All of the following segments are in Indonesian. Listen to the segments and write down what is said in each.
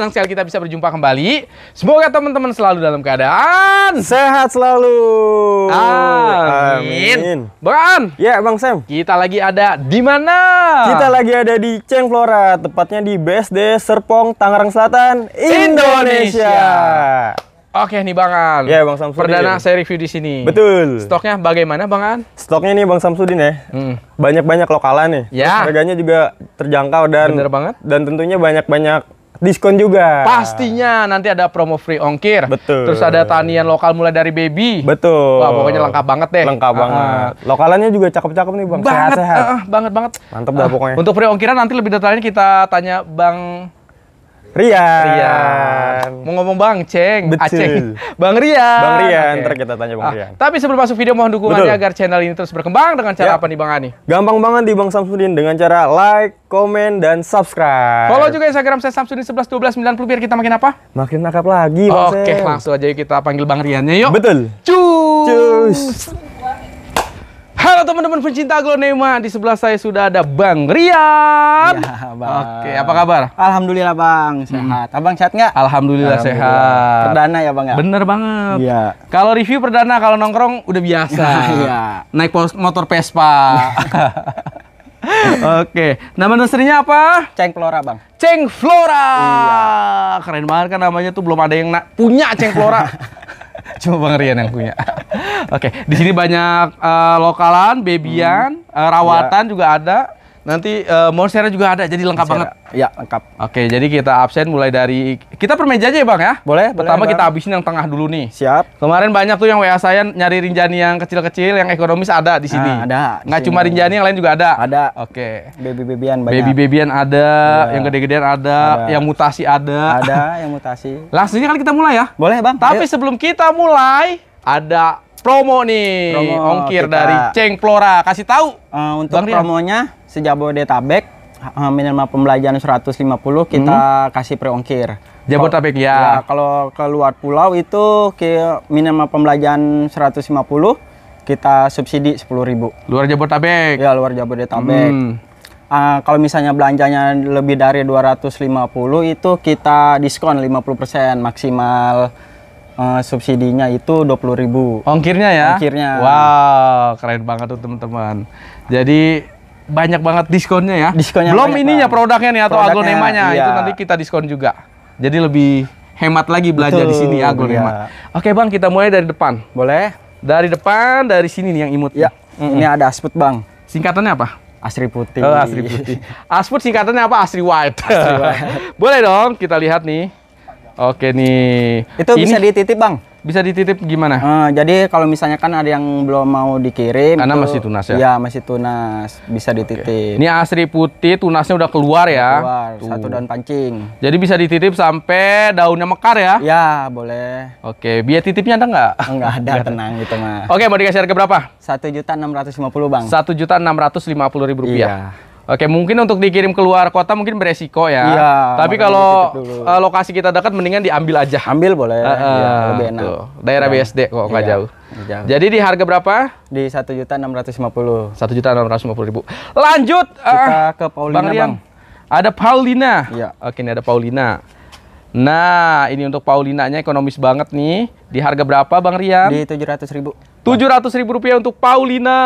Senang sekali kita bisa berjumpa kembali. Semoga teman-teman selalu dalam keadaan sehat selalu. Amin. Amin. Bang Ya, Bang Sam. Kita lagi ada di mana? Kita lagi ada di Ceng Flora, tepatnya di BSD Serpong, Tangerang Selatan, Indonesia. Indonesia. Oke nih Bang An. Ya Bang Samsudin. Perdana saya review di sini. Betul. Stoknya bagaimana Bang An? Stoknya nih Bang Samsudin ya. Hmm. Banyak-banyak lokalan nih. Ya. harganya juga terjangkau dan Bener banget. Dan tentunya banyak-banyak diskon juga. Pastinya nanti ada promo free ongkir. Betul. Terus ada tanian lokal mulai dari baby. Betul. Wah, pokoknya lengkap banget deh. Lengkap uh banget. Lokalannya juga cakep-cakep nih, Bang. Banget, sehat, sehat. Uh, banget banget. Mantap uh, dah ah, pokoknya. Untuk free ongkiran nanti lebih detailnya kita tanya Bang Rian. Rian. Mau ngomong Bang Ceng, Betul. Aceng. Bang Rian. Bang Rian, okay. ntar kita tanya Bang ah, Rian. Tapi sebelum masuk video mohon dukungannya Betul. agar channel ini terus berkembang dengan cara ya. apa nih Bang Ani? Gampang banget di Bang Samsudin dengan cara like, komen, dan subscribe. Follow juga Instagram saya Samsudin 111290 biar kita makin apa? Makin nakap lagi Bang Oke, okay, langsung aja kita panggil Bang Riannya yuk. Betul. Cus. Cus. Halo teman-teman pencinta Glonema, di sebelah saya sudah ada Bang Rian. Ya, Oke, apa kabar? Alhamdulillah Bang, hmm. sehat. Hmm. Abang sehat nggak? Alhamdulillah, Alhamdulillah sehat. Perdana ya Bang ya? Bener banget. Iya. Kalau review perdana, kalau nongkrong udah biasa. Iya. Naik motor Vespa. Oke, nama nasrinya apa? Ceng Flora Bang. Ceng Flora. Iya. Keren banget kan namanya tuh belum ada yang punya Ceng Flora. Cuma Bang Rian yang punya. Oke, okay. di sini banyak uh, lokalan, bebian, hmm. uh, rawatan ya. juga ada. Nanti uh, monstera juga ada, jadi lengkap Monsera. banget. Ya, lengkap. Oke, jadi kita absen mulai dari kita per aja ya bang ya. Boleh. Pertama boleh, kita bang. habisin yang tengah dulu nih. Siap. Kemarin banyak tuh yang WA saya nyari rinjani yang kecil-kecil, yang ekonomis ada di ah, sini. Nah, ada. Nggak cuma rinjani, yang lain juga ada. Ada. Oke. Baby babyan banyak. Baby babyan ada, ya. yang gede-gedean ada, ada, yang mutasi ada. Ada, yang mutasi. Langsungnya kan kita mulai ya. Boleh bang. Tapi Ayo. sebelum kita mulai, ada promo nih promo ongkir kita. dari Flora kasih tahu uh, untuk Bang promonya sejabodetabek uh, minimal pembelajaran 150 kita hmm. kasih pre ongkir Jabodetabek ya. ya kalau keluar pulau itu ke minimal pembelajaran 150 kita subsidi 10.000 luar Jabodetabek ya luar Jabodetabek hmm. Uh, kalau misalnya belanjanya lebih dari 250 itu kita diskon 50% maksimal uh, subsidinya itu 20.000. Ongkirnya ya? Ongkirnya. Wow, keren banget tuh teman-teman. Jadi banyak banget diskonnya ya. Diskonnya Belum ininya banget. produknya nih atau aglonemanya iya. itu nanti kita diskon juga. Jadi lebih hemat lagi belanja Betul, di sini aglonema. Iya. Oke, Bang, kita mulai dari depan. Boleh? Dari depan, dari sini nih yang imut. Ya. Mm -hmm. Ini ada asput, Bang. Singkatannya apa? Asri Putih. Oh, Asri Putih. Asput singkatannya apa? Asri White. Asri White. Boleh dong kita lihat nih. Oke nih. Itu ini, bisa dititip bang? Bisa dititip gimana? Uh, jadi kalau misalnya kan ada yang belum mau dikirim. Karena itu, masih tunas ya? Iya masih tunas, bisa dititip. Ini asri putih, tunasnya udah keluar ya? Keluar, Tuh. satu daun pancing. Jadi bisa dititip sampai daunnya mekar ya? Ya boleh. Oke, biaya titipnya ada nggak? Nggak ada, tenang gitu mah. Oke, mau dikasih harga berapa? Satu juta enam ratus lima puluh bang. Satu juta enam ratus lima puluh ribu rupiah. Iya. Oke, mungkin untuk dikirim keluar kota mungkin beresiko ya. Iya. Tapi kalau uh, lokasi kita dekat mendingan diambil aja. Ambil boleh. Uh, uh, ya, lebih enak. Tuh. Daerah ya. BSD kok nggak iya. jauh. jauh. Jadi di harga berapa? Di satu juta enam ratus lima puluh. Satu juta enam ratus lima puluh ribu. Lanjut. Eh, kita uh, ke Paulina Bang. bang. Ada Paulina. Iya. Oke, ini ada Paulina. Nah, ini untuk Paulinanya ekonomis banget nih. Di harga berapa Bang Rian? Di tujuh ratus ribu. Tujuh ratus ribu rupiah untuk Paulina.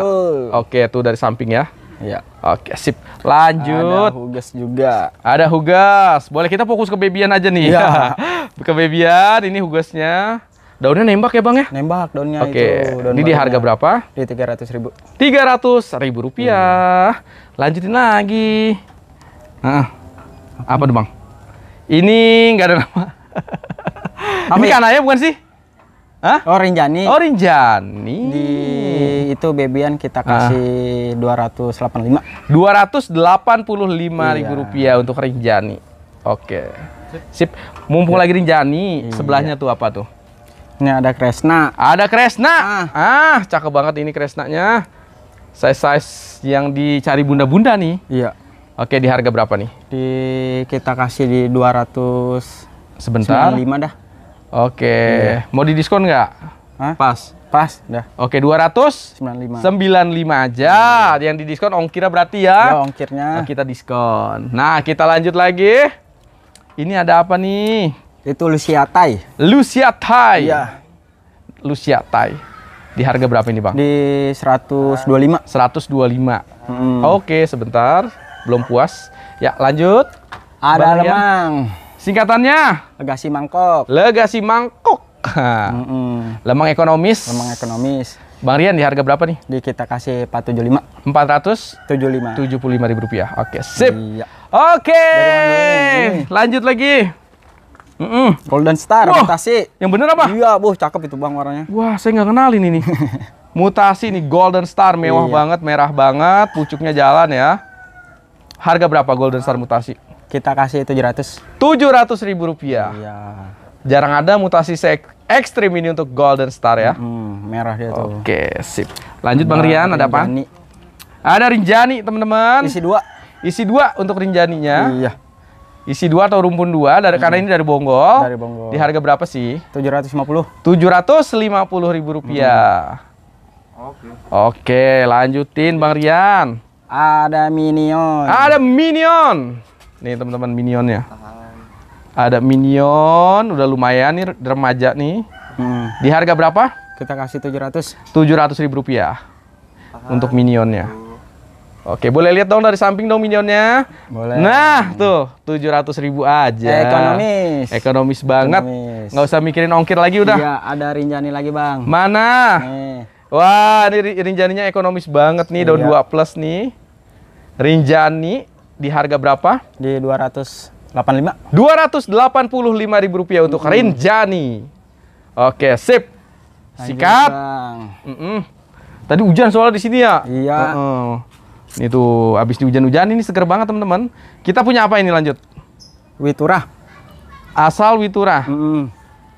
Betul. Oke, tuh dari samping ya. Ya Oke, sip. Lanjut. Ada hugas juga. Ada hugas. Boleh kita fokus ke bebian aja nih. ya ke bebian, ini hugasnya. Daunnya nembak ya bang ya? Nembak daunnya Oke. itu. Daun ini di harga berapa? Di tiga ratus ribu. Tiga ratus ribu rupiah. Hmm. Lanjutin lagi. Nah, apa tuh bang? Ini nggak ada nama. ini ya? kanaya bukan sih? Hah? Oh Rinjani. Oh Rinjani. Di itu bebian kita ah. kasih dua ratus delapan lima. Dua ratus delapan puluh lima iya. ribu rupiah untuk Rinjani. Oke. Sip. Mumpung iya. lagi Rinjani, iya. sebelahnya tuh apa tuh? Ini ada Kresna. Ada Kresna. Ah, ah cakep banget ini Kresnanya. Size-size yang dicari bunda-bunda nih. Iya. Oke, di harga berapa nih? Di kita kasih di 200 sebentar. 95 dah. Oke, iya. mau didiskon nggak? Hah? Pas. Pas, dah. Oke, lima. Sembilan lima aja. Hmm. Yang didiskon. diskon ongkirnya berarti ya? Ya, ongkirnya. Nah, kita diskon. Nah, kita lanjut lagi. Ini ada apa nih? Itu Lucia Thai. Lucia Thai. Iya. Lucia Thai. Di harga berapa ini, Bang? Di seratus dua lima. 125. 125. lima. Hmm. Oke, sebentar. Belum puas. Ya, lanjut. Ada Bang, lemang. Ya. Singkatannya? Legasi mangkok. Legasi mangkok. mm -mm. Lemang ekonomis. Lemang ekonomis. Bang Rian di harga berapa nih? Di kita kasih 475. 400? 75. 75 ribu rupiah. Oke, okay, sip. Iya. Oke. Okay. Lanjut lagi. Mm -mm. Golden Star, Wah, mutasi. Yang bener apa? Iya, bu, cakep itu bang warnanya. Wah, saya nggak kenalin ini. mutasi nih, Golden Star, mewah iya. banget, merah banget, pucuknya jalan ya. Harga berapa Golden Star mutasi? Kita kasih 700. 700 ribu rupiah. Iya. Jarang ada mutasi se ekstrim ini untuk Golden Star ya. mm, merah dia tuh. Oke, sip. Lanjut Bang, Rian, ada apa? Rinjani. Ada Rinjani, teman-teman. Isi dua. Isi dua untuk Rinjaninya. Iya. Isi dua atau rumpun dua dari hmm. karena ini dari Bonggol. Dari Bonggol. Di harga berapa sih? 750. 750 ribu rupiah. Hmm. Oke. Oke, lanjutin Bang Rian. Ada Minion. Ada Minion. Nih teman-teman minionnya. Ada minion, udah lumayan nih remaja nih. Hmm. Di harga berapa? Kita kasih Tujuh ratus ribu rupiah Tahan. untuk minionnya. Oke, boleh lihat dong dari samping dong minionnya. Boleh. Nah, tuh tujuh ratus ribu aja. Ekonomis. Ekonomis banget. Ekonomis. Nggak usah mikirin ongkir lagi udah. Iya, ada rinjani lagi bang. Mana? Nih. Wah, ini rinjaninya ekonomis banget nih, daun iya. dua plus nih. Rinjani di harga berapa? Di 285. lima ribu rupiah untuk mm -hmm. Rinjani. Oke, sip. Sikat. Mm Tadi hujan soalnya di sini ya. Iya. Uh -uh. Ini tuh habis di hujan ini seger banget teman-teman. Kita punya apa ini lanjut? Witura. Asal Witura. Mm -hmm.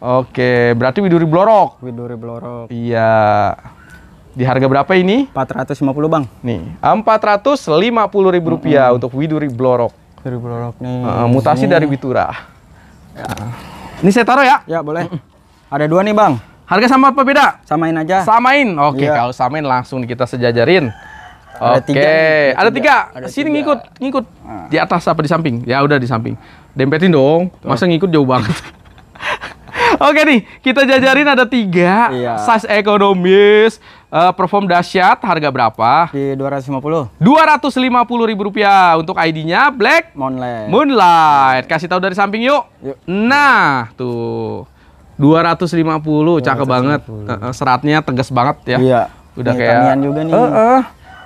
Oke, berarti Widuri Blorok. Widuri Blorok. Iya. Di harga berapa ini? 450 bang. Nih, 450 ribu rupiah mm -hmm. untuk Widuri Blorok. Widuri Blorok nih. Uh, mutasi ini. dari Witura. Ya. Ini saya taruh ya? Ya boleh. Mm -mm. Ada dua nih bang. Harga sama apa beda? Samain aja. Samain. Oke, iya. kalau samain langsung kita sejajarin. Oke, tiga, ada tiga. Ada tiga. Sini ngikut, ngikut. Ah. Di atas apa di samping? Ya udah di samping. Dempetin dong. Tuh. Masa ngikut jauh banget. Oke nih, kita jajarin ada tiga. Iya. Size ekonomis, uh, perform dahsyat harga berapa? Di 250. 250 ribu rupiah untuk ID-nya Black Moonlight. Moonlight. Kasih tahu dari samping yuk. yuk. Nah, tuh. 250, 250. cakep banget. Eh, eh, seratnya tegas banget ya. Iya. Udah kayak juga nih. Uh, uh.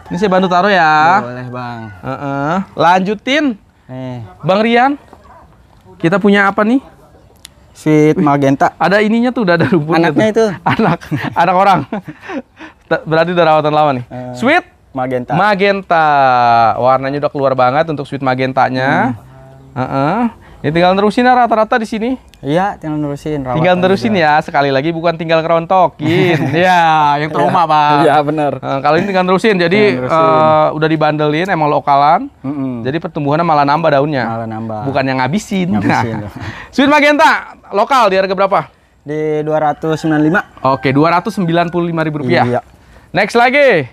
Ini saya bantu taruh ya. Boleh, Bang. Uh, uh. Lanjutin. Eh. Bang Rian. Kita punya apa nih? Sweet magenta. Ada ininya tuh, udah ada rumputnya. Anaknya tuh. itu. Anak, anak orang. Berarti udah rawatan lama nih. Uh, sweet magenta. Magenta. Warnanya udah keluar banget untuk sweet magentanya. Hmm. Uh -uh. Ini ya, tinggal nerusin ya rata-rata di sini. Iya, tinggal nerusin. tinggal nerusin juga. ya, sekali lagi bukan tinggal kerontokin. ya, yang trauma ya, pak. Iya benar. Nah, eh, kalau ini tinggal nerusin, jadi tinggal nerusin. Uh, udah dibandelin, emang lokalan. Mm -mm. Jadi pertumbuhannya malah nambah daunnya. Malah nambah. Bukan yang ngabisin. Ngabisin. Nah. Sweet Magenta, lokal di harga berapa? Di dua ratus sembilan lima. Oke, dua ratus sembilan puluh lima ribu rupiah. Iya. Next lagi.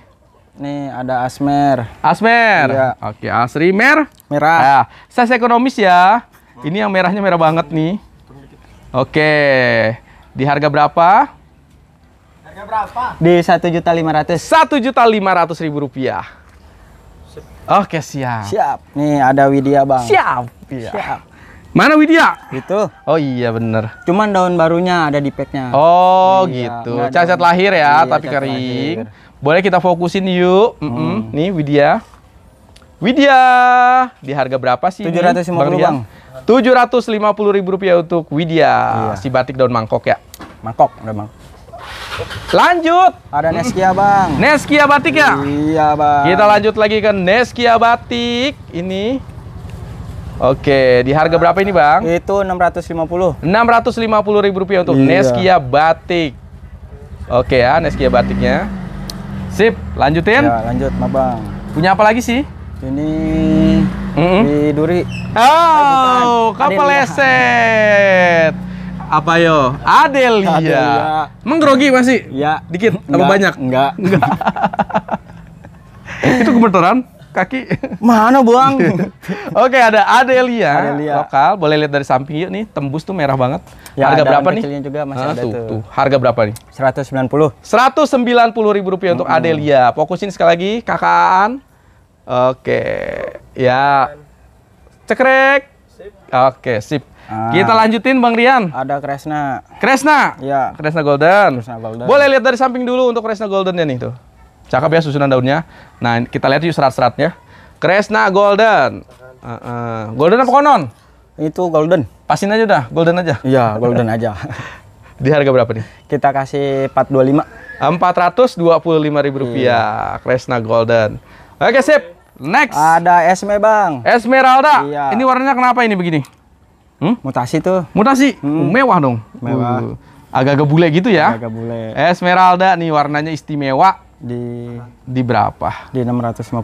Nih ada Asmer. Asmer. Iya. Oke, Asri Mer. Merah. Ya, size ekonomis ya. Ini yang merahnya merah banget nih. Oke. Di harga berapa? Harga berapa? Di satu juta lima ratus. Satu juta lima ratus ribu rupiah. Oke siap. Siap. Nih ada Widya bang. Siap. Ya. Siap. Mana Widya? Itu. Oh iya bener. Cuman daun barunya ada di packnya. Oh iya, gitu. Cacat lahir ya, iya, tapi kering. Lahir. Boleh kita fokusin yuk. Mm -mm. Hmm. Nih Widya. Widya, di harga berapa sih? Tujuh ratus lima puluh bang. Tujuh ratus lima puluh ribu rupiah untuk Widya. Iya. Si batik daun mangkok ya. Mangkok, memang Lanjut. Ada Neskia bang. Neskia batik ya. Iya bang. Kita lanjut lagi ke Neskia batik. Ini. Oke, di harga berapa ini bang? Itu 650. 650 ribu rupiah untuk iya. Neskia batik. Oke ya, Neskia batiknya. Sip, lanjutin. Ya, lanjut, bang. Punya apa lagi sih? Ini mm -hmm. di Duri. Oh, kapal leset. Apa yo? Adelia. Adelia. Menggrogi masih? Ya. Dikit? Enggak. Apa banyak? Enggak. Enggak. Itu gemeteran? kaki. Mana buang? Oke ada Adelia, Adelia, lokal. Boleh lihat dari samping yuk nih, tembus tuh merah banget. Ya, Harga berapa nih? juga masih ah, ada tuh, tuh. Harga berapa nih? 190. 190 ribu rupiah hmm. untuk Adelia. Fokusin sekali lagi, kakaan. Oke. Ya. Cekrek. Oke, Oke, sip. Ah. Kita lanjutin Bang Rian. Ada Kresna. Kresna? Ya. Kresna Golden. Kresna Golden. Boleh lihat dari samping dulu untuk Kresna Goldennya nih tuh. Cakep ya susunan daunnya. Nah, kita lihat yuk serat-seratnya. Kresna Golden. Uh, uh. Golden apa konon? Itu Golden. Pasin aja dah, Golden aja. Iya, Golden aja. Di harga berapa nih? Kita kasih 425. lima ribu rupiah. Iya. Kresna Golden. Oke, sip. Next. Ada Esme, Bang. Esmeralda. Iya. Ini warnanya kenapa ini begini? Hmm? Mutasi tuh. Mutasi. Hmm. Oh, mewah dong. Mewah. Uh, agak gebule gitu ya. Agak bule. Esmeralda nih warnanya istimewa di di berapa? Di enam ratus lima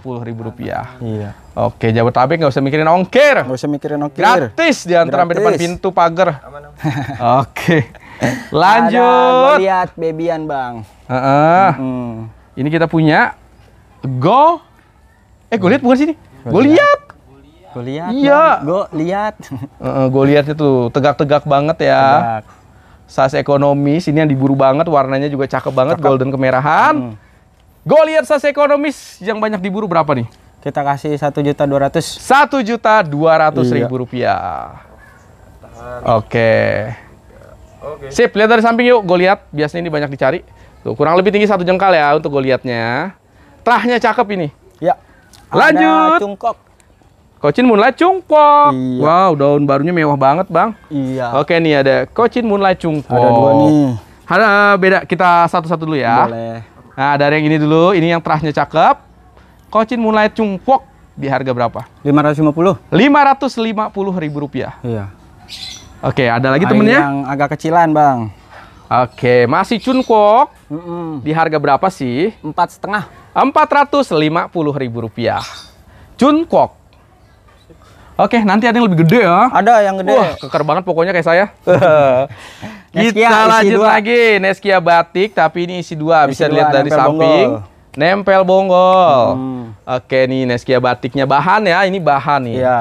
puluh ribu rupiah. Iya. Oke, Jabodetabek nggak usah mikirin ongkir. Nggak usah mikirin ongkir. Gratis antara sampai depan pintu pagar. Oke. Lanjut. Ada lihat bebian, Bang. Uh -uh. mm -hmm. Ini kita punya Go. Eh, gue lihat bukan sini. Gue lihat. Gue lihat. Iya. Gue lihat. gue lihat itu tegak-tegak banget ya. Tegak. Sas ekonomis ini yang diburu banget, warnanya juga cakep banget, cakep. golden kemerahan. Hmm. Gue lihat sas ekonomis yang banyak diburu berapa nih? Kita kasih satu juta dua ratus. Satu juta dua ratus iya. ribu rupiah. Oke. Okay. Sip, lihat dari samping yuk. Gue lihat, biasanya ini banyak dicari. Tuh, kurang lebih tinggi satu jengkal ya untuk gue liatnya. Telahnya cakep ini. Ya. Lanjut. cungkok. Kocin Moonlight Cungkok. Iya. Wow, daun barunya mewah banget, Bang. Iya. Oke, nih ada Kocin Moonlight Cungkok. Ada dua nih. Ada beda, kita satu-satu dulu ya. Boleh. Nah, dari yang ini dulu, ini yang terahnya cakep. Kocin Moonlight Cungkok di harga berapa? 550. 550 ribu rupiah. Iya. Oke, ada lagi temennya? Yang agak kecilan, Bang. Oke, masih Cungkok. Mm -mm. Di harga berapa sih? Empat setengah. Rp450.000. Jungkook. Oke, nanti ada yang lebih gede ya. Ada yang gede. Wah, keker banget pokoknya kayak saya. Kita Neskia lanjut dua. lagi Neskia batik tapi ini isi dua bisa dilihat dari samping. Bonggol. Nempel bonggol. Hmm. Oke ini Neskia batiknya bahan ya, ini bahan nih. Iya.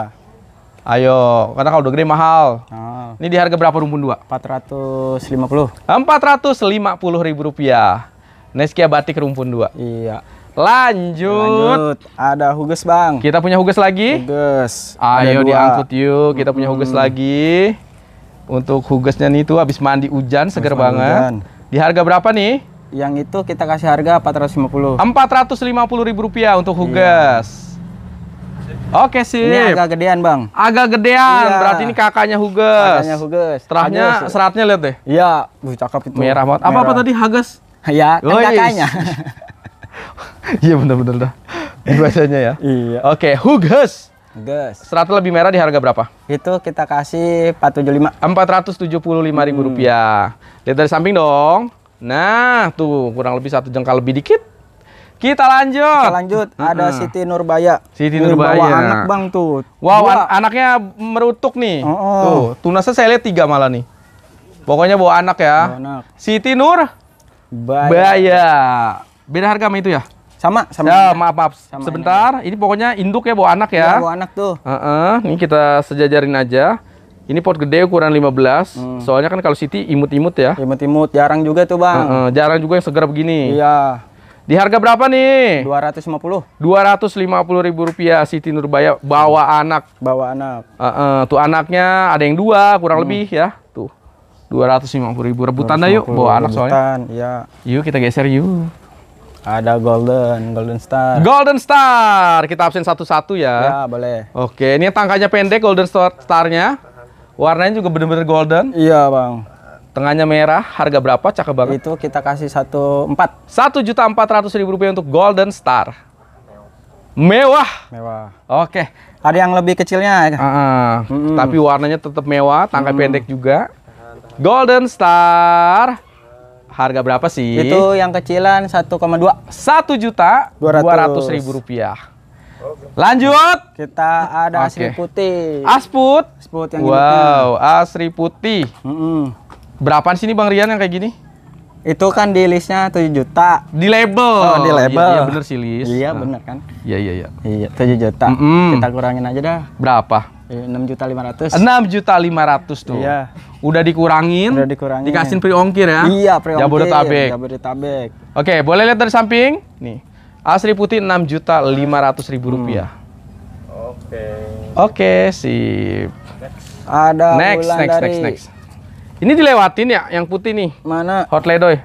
Ayo, karena kalau udah gede mahal. Oh. Ini di harga berapa rumpun dua? 450. 450 ribu rupiah. Neskia batik rumpun dua. Iya. Lanjut. Lanjut. Ada huges bang. Kita punya huges lagi. Huges. Ayo diangkut yuk. Kita punya huges hmm. lagi. Untuk hugesnya nih tuh habis mandi hujan, segar banget. Hujan. Di harga berapa nih? Yang itu kita kasih harga 450. 450 ribu rupiah untuk iya. huges. Iya. Oke sih. Ini agak gedean bang. Agak gedean. Iya. Berarti ini kakaknya huges. Kakaknya huges. Seratnya, seratnya lihat deh. Iya, bu cakep itu. Merah banget. Apa apa tadi huges? ya, kan kakaknya. Iya benar-benar dah. Biasanya ya. iya. Oke, okay. Hughes. Hughes. Strata lebih merah di harga berapa? Itu kita kasih 475. 475 ribu hmm. rupiah. Lihat dari samping dong. Nah, tuh kurang lebih satu jengkal lebih dikit. Kita lanjut. Kita lanjut. hmm. Ada Siti Nurbaya. Siti Nurbaya. Bawa anak bang tuh. Wow, an anaknya merutuk nih. Oh, oh. Tuh, tunasnya saya lihat tiga malah nih. Pokoknya bawa anak ya. Bawa anak. Siti Nur. Baya. Baya. Beda harga sama itu ya? Sama, sama. Ya, maaf, maaf. Sama Sebentar, ini. ini pokoknya induk ya bawa anak ya. ya bawa anak tuh. Uh -uh. Ini kita sejajarin aja. Ini pot gede ukuran 15. Hmm. Soalnya kan kalau City imut-imut ya. Imut-imut, jarang juga tuh, Bang. Uh -uh. Jarang juga yang segera begini. Iya. Di harga berapa nih? 250. 250 ribu rupiah Siti Nurbaya bawa anak. Bawa anak. Uh, uh, tuh anaknya ada yang dua kurang hmm. lebih ya. Tuh. 250 ribu rebutan dah yuk bawa anak soalnya. Iya. Yuk kita geser yuk. Ada Golden, Golden Star. Golden Star. Kita absen satu-satu ya. Ya, boleh. Oke, ini tangkanya pendek Golden Star Starnya. Warnanya juga benar-benar golden. Iya, Bang. Tengahnya merah, harga berapa? Cakep banget. Itu kita kasih satu empat. Satu juta empat ratus ribu rupiah untuk Golden Star. Mewah. Mewah. Oke. Ada yang lebih kecilnya. Uh -uh. Mm -mm. Tapi warnanya tetap mewah, tangkai mm pendek juga. Golden Star harga berapa sih? Itu yang kecilan 1,2. 1 juta 200 ribu rupiah. Lanjut. Kita ada okay. asri putih. Asput. Asput yang Wow, ini. asri putih. Mm -mm. Berapa sih ini Bang Rian yang kayak gini? Itu kan di listnya 7 juta. Di label. Oh, di label. Iya, iya bener sih list. Iya, nah. bener kan? Iya, iya, iya. Iya, 7 juta. Mm -mm. Kita kurangin aja dah. Berapa? 6 eh, juta 500. 6 juta 500 tuh. Iya udah dikurangin, udah dikurangin. dikasih free ongkir ya. Iya, free ongkir. Jabodetabek. Jabodetabek. Oke, boleh lihat dari samping? Nih. Asri putih enam juta lima ratus ribu hmm. rupiah. Oke. Okay. Oke, okay, sip. Next. Ada next, bulan next, dari... next, next. Ini dilewatin ya yang putih nih. Mana? Hot Ledoy.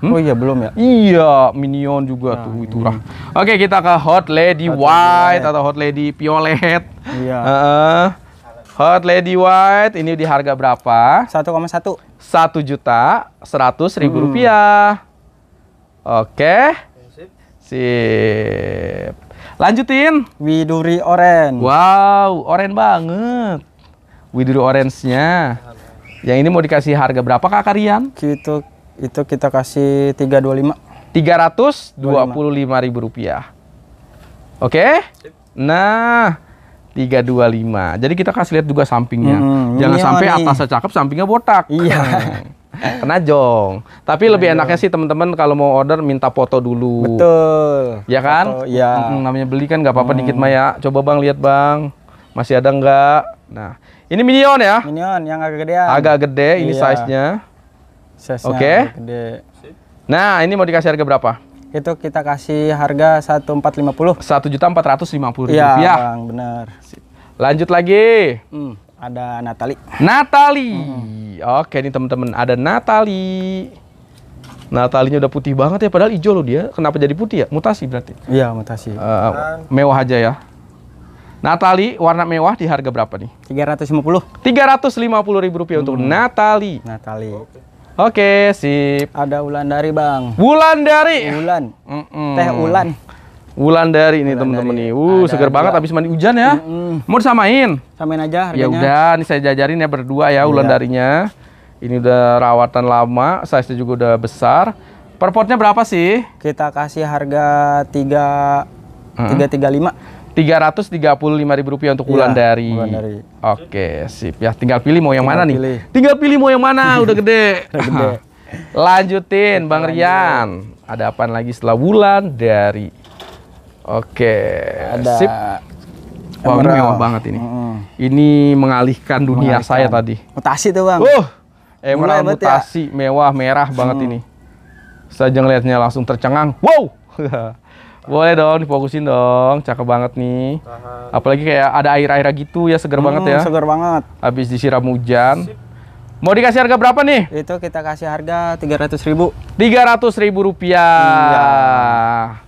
Hmm? Oh iya belum ya? Iya, Minion juga nah, tuh itu lah. Oke, okay, kita ke Hot Lady Hot White Lady. atau Hot Lady Violet. Iya. Uh -uh. Hot Lady White ini di harga berapa? 1,1. 1 juta 100 ribu hmm. rupiah. Oke. Sip. Sip. Lanjutin. Widuri orange. Wow, orange banget. Widuri orange-nya. Yang ini mau dikasih harga berapa Kak Karian? Itu itu kita kasih 325. 325 ribu rupiah. Oke? Okay? Nah, 325. Jadi kita kasih lihat juga sampingnya. Hmm, Jangan sampai nih. atasnya cakep, sampingnya botak. Iya. Kena jong. Tapi Kena lebih jong. enaknya sih teman-teman kalau mau order minta foto dulu. Betul. Ya kan? Foto, ya. Hmm, namanya beli kan nggak apa-apa hmm. dikit Maya. Coba Bang lihat Bang. Masih ada nggak? Nah, ini minion ya? Minion yang agak gede. Agak gede ini iya. size-nya. Size Oke. Okay. Nah, ini mau dikasih harga berapa? itu kita kasih harga satu empat lima puluh satu juta empat ratus lima ya, rupiah. Bang, benar. Lanjut lagi. Hmm, ada Natali. Natali. Hmm. Oke nih teman-teman, ada Natali. Natalinya udah putih banget ya, padahal hijau loh dia. Kenapa jadi putih ya? Mutasi berarti. Iya, mutasi. Uh, mewah aja ya. Natali warna mewah di harga berapa nih? tiga tiga ratus ratus lima puluh lima puluh ribu rupiah hmm. untuk Natali. Natali. Okay. Oke, sip. Ada Ulan dari Bang. Wulan dari. Wulan. Mm -mm. Teh Ulan. Wulan dari ini teman-teman nih. Uh, segar banget habis mandi hujan ya. Mm -mm. Mau samain? Samain aja ya harganya. Ya udah, Ini saya jajarin ya berdua ya Wulan iya. darinya. Ini udah rawatan lama, size juga udah besar. Per potnya berapa sih? Kita kasih harga tiga tiga tiga lima 335 ribu rupiah untuk bulan ya, dari. dari. Oke, sip. Ya tinggal pilih mau yang tinggal mana pilih. nih? Tinggal pilih mau yang mana, udah gede. Lanjutin Bang Rian. Ada apa lagi setelah bulan dari? Oke, ada sip. Wah, ini mewah banget ini. Hmm. Ini mengalihkan dunia mengalihkan. saya tadi. Mutasi tuh, Bang. Uh, emerald Mulai ya. mutasi ya? mewah merah banget hmm. ini. Saya jangan lihatnya langsung tercengang. Wow. Boleh dong, difokusin dong. Cakep banget nih. Tahan. Apalagi kayak ada air-air gitu ya, seger hmm, banget ya. Seger banget. Habis disiram hujan. Sip. Mau dikasih harga berapa nih? Itu kita kasih harga tiga ratus ribu. tiga ratus ribu rupiah.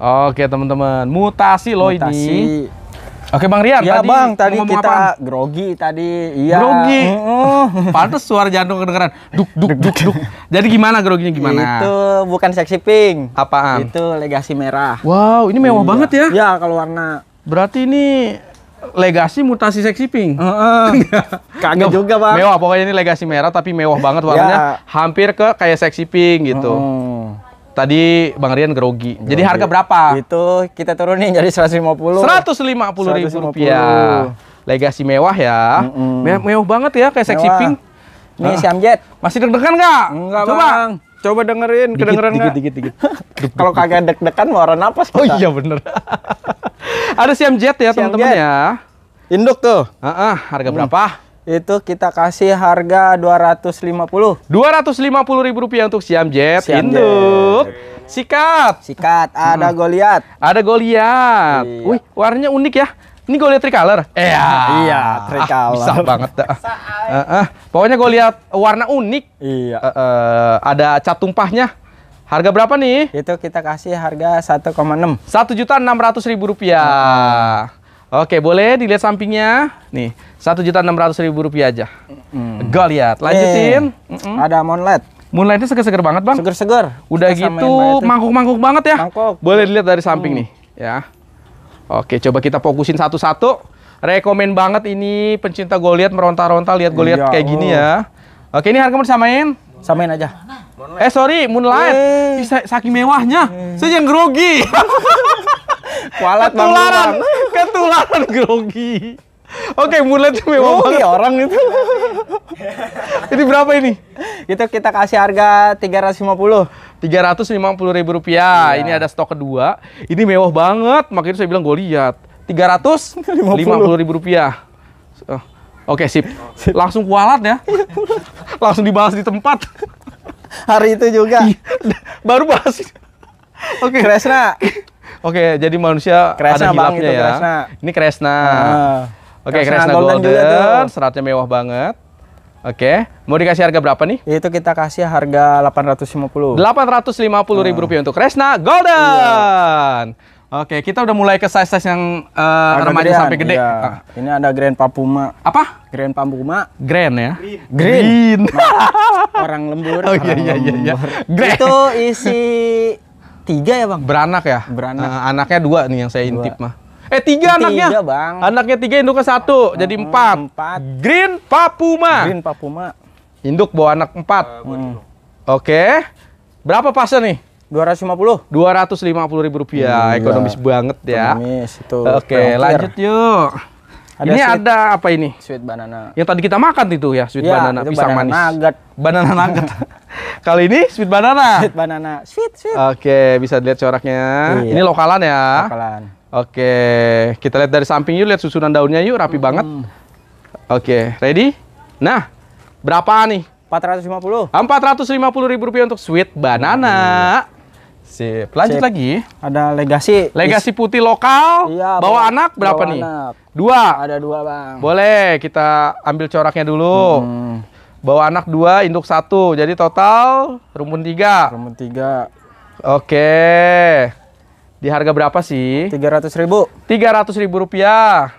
Iya. Oke teman-teman, mutasi loh mutasi. ini. Oke Bang Rian, ya, tadi Bang, tadi kita apaan? grogi tadi. Iya. Grogi. Mm. Pantes suara jantung kedengeran. Duk duk duk duk. Jadi gimana groginya gimana? Itu bukan seksi pink. Apaan? Itu legasi merah. Wow, ini mewah iya. banget ya. Iya, kalau warna. Berarti ini legasi mutasi seksi pink. Heeh. Kagak juga, Bang. Mewah pokoknya ini legasi merah tapi mewah banget warnanya. Ya. Hampir ke kayak seksi pink gitu. Mm. Tadi Bang Rian grogi. grogi. Jadi harga berapa? Itu kita turunin jadi 150. 150 ribu rupiah. Legasi mewah ya. Mm -mm. Mewah, banget ya kayak seksi pink. Nih ah. si Jet. Masih deg-degan nggak? Enggak, Coba. Bang. Coba dengerin, dikit, kedengeran nggak? dikit, dikit, dikit. Kalau kagak deg-degan mau orang napas oh kita. Oh iya bener. Ada si Amjet ya teman-teman ya. Induk tuh. uh -uh, harga hmm. berapa? Itu kita kasih harga dua dua ratus ratus lima puluh lima puluh ribu rupiah untuk Siam Jet Siam Induk. Jet. Sikat. Sikat. Ada hmm. Goliat. Ada Goliat. Iya. Wih, warnanya unik ya. Ini Goliat tricolor. iya iya, tricolor. Ah, bisa banget dah. Uh, uh, pokoknya Goliat warna unik. Iya. Uh, uh, ada cat tumpahnya. Harga berapa nih? Itu kita kasih harga 1,6. satu juta ratus ribu rupiah. Hmm. Oke, boleh dilihat sampingnya. Nih, satu juta enam ratus ribu rupiah aja. Mm. Gol lihat. Ya, lanjutin. mm -mm. Ada Moonlight. Moonlightnya seger-seger banget bang. Seger-seger. Udah kita gitu mangkuk-mangkuk banget ya. Mangkuk. Boleh dilihat dari samping mm. nih, ya. Oke, coba kita fokusin satu-satu. Rekomen banget ini pencinta Goliat meronta-ronta lihat Goliat iya, kayak gini ya. Oke, ini harga mau disamain? Samain aja. Eh sorry, Moonlight. Eh. Bisa saking mewahnya. Hmm. Saya yang grogi. Kualat ketularan, ketularan grogi. Oke, okay, mulai tuh memang oh, iya orang itu. ini berapa ini? Itu kita kasih harga 350. 350 ribu rupiah. Iya. Ini ada stok kedua. Ini mewah banget. Makanya saya bilang gue lihat. 350 ribu rupiah. Oh, oke, okay, sip. sip. Langsung kualat ya. Langsung dibahas di tempat. Hari itu juga. Iya. Baru bahas. Oke. Okay. Kresna, Oke, jadi manusia Kresna ada hilapnya ya. Kresna. Ini Kresna. Ah. Oke, Kresna, Kresna Golden, Golden seratnya mewah banget. Oke, mau dikasih harga berapa nih? Itu kita kasih harga 850. 850 puluh ribu ah. rupiah untuk Kresna Golden. Iya. Oke, kita udah mulai ke size-size yang uh, remaja sampai gede. Iya. Ah. Ini ada Grand Papuma. Apa? Grand Papuma. Grand ya? Green. Green. orang lembur. Oh iya iya iya. iya. Itu isi Tiga ya bang? Beranak ya? Beranak. Uh, anaknya dua nih yang saya intip dua. mah. Eh tiga, tiga anaknya. Tiga bang. Anaknya tiga induknya satu, ah, jadi empat. Empat. Green Papuma. Green Papuma. Induk bawa anak empat. Uh, hmm. Oke. Okay. Berapa pasnya nih? lima puluh ribu rupiah. Hmm, Ekonomis banget ya. Ekonomis itu. Oke, okay, lanjut yuk. Ada ini sweet, ada apa ini? Sweet banana. Yang tadi kita makan itu ya, sweet ya, banana itu pisang banana manis. Nugget. Banana nugget. Kali ini sweet banana. Sweet banana. Sweet, sweet. Oke, bisa dilihat coraknya. Iya. Ini lokalan ya. Lokalan. Oke, kita lihat dari samping yuk, lihat susunan daunnya yuk, rapi mm -hmm. banget. Oke, ready? Nah, berapa nih? 450. puluh ribu rupiah untuk sweet banana. Hmm. Sip. Lanjut Sip. lagi. Ada legasi. Legasi putih lokal. Iya, bawa, bawa anak berapa bawa nih? Anak. Dua. Ada dua bang. Boleh kita ambil coraknya dulu. Hmm. Bawa anak dua, induk satu. Jadi total rumpun tiga. Rumpun tiga. Oke. Di harga berapa sih? Tiga ratus ribu. Tiga ratus ribu rupiah.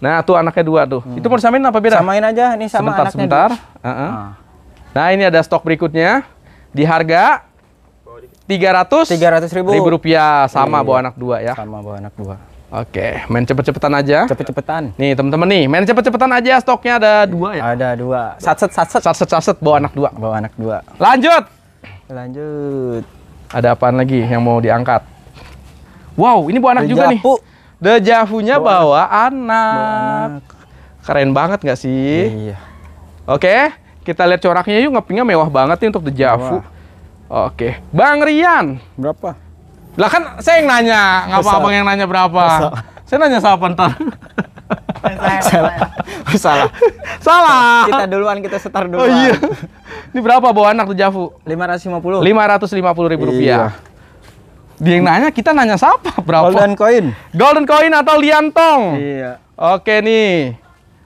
Nah, tuh anaknya dua tuh. Hmm. Itu mau samain apa beda? Samain aja, ini sama sebentar, anaknya. Sebentar, sebentar. Uh -uh. Ah. Nah, ini ada stok berikutnya. Di harga tiga ratus tiga ratus ribu. ribu rupiah sama iya, iya. bawa anak dua ya sama bawa anak dua Oke, main cepet-cepetan aja. Cepet-cepetan. Nih teman-teman nih, main cepet-cepetan aja. Stoknya ada dua ya. Ada dua. Satset, satset, satset, satset. Bawa anak dua. Bawa anak dua. Lanjut. Lanjut. Ada apaan lagi yang mau diangkat? Wow, ini bawa anak Dejavu. juga nih. Dejavunya bawa, bawa anak. anak. Keren banget nggak sih? Iya. Oke, kita lihat coraknya yuk. Ngepingnya mewah banget nih untuk dejavu. Mewah. Oke, Bang Rian. Berapa? Lah kan saya yang nanya, ngapa Bang yang nanya berapa? Masa. Saya nanya sama pentar. salah. salah. Salah. Kita duluan, kita setar oh duluan. Oh, iya. Ini berapa bawa anak tuh Javu? 550. 550 ribu iya. rupiah. Iya. Dia yang nanya, kita nanya siapa? Berapa? Golden coin. Golden coin atau liantong? Iya. Oke nih.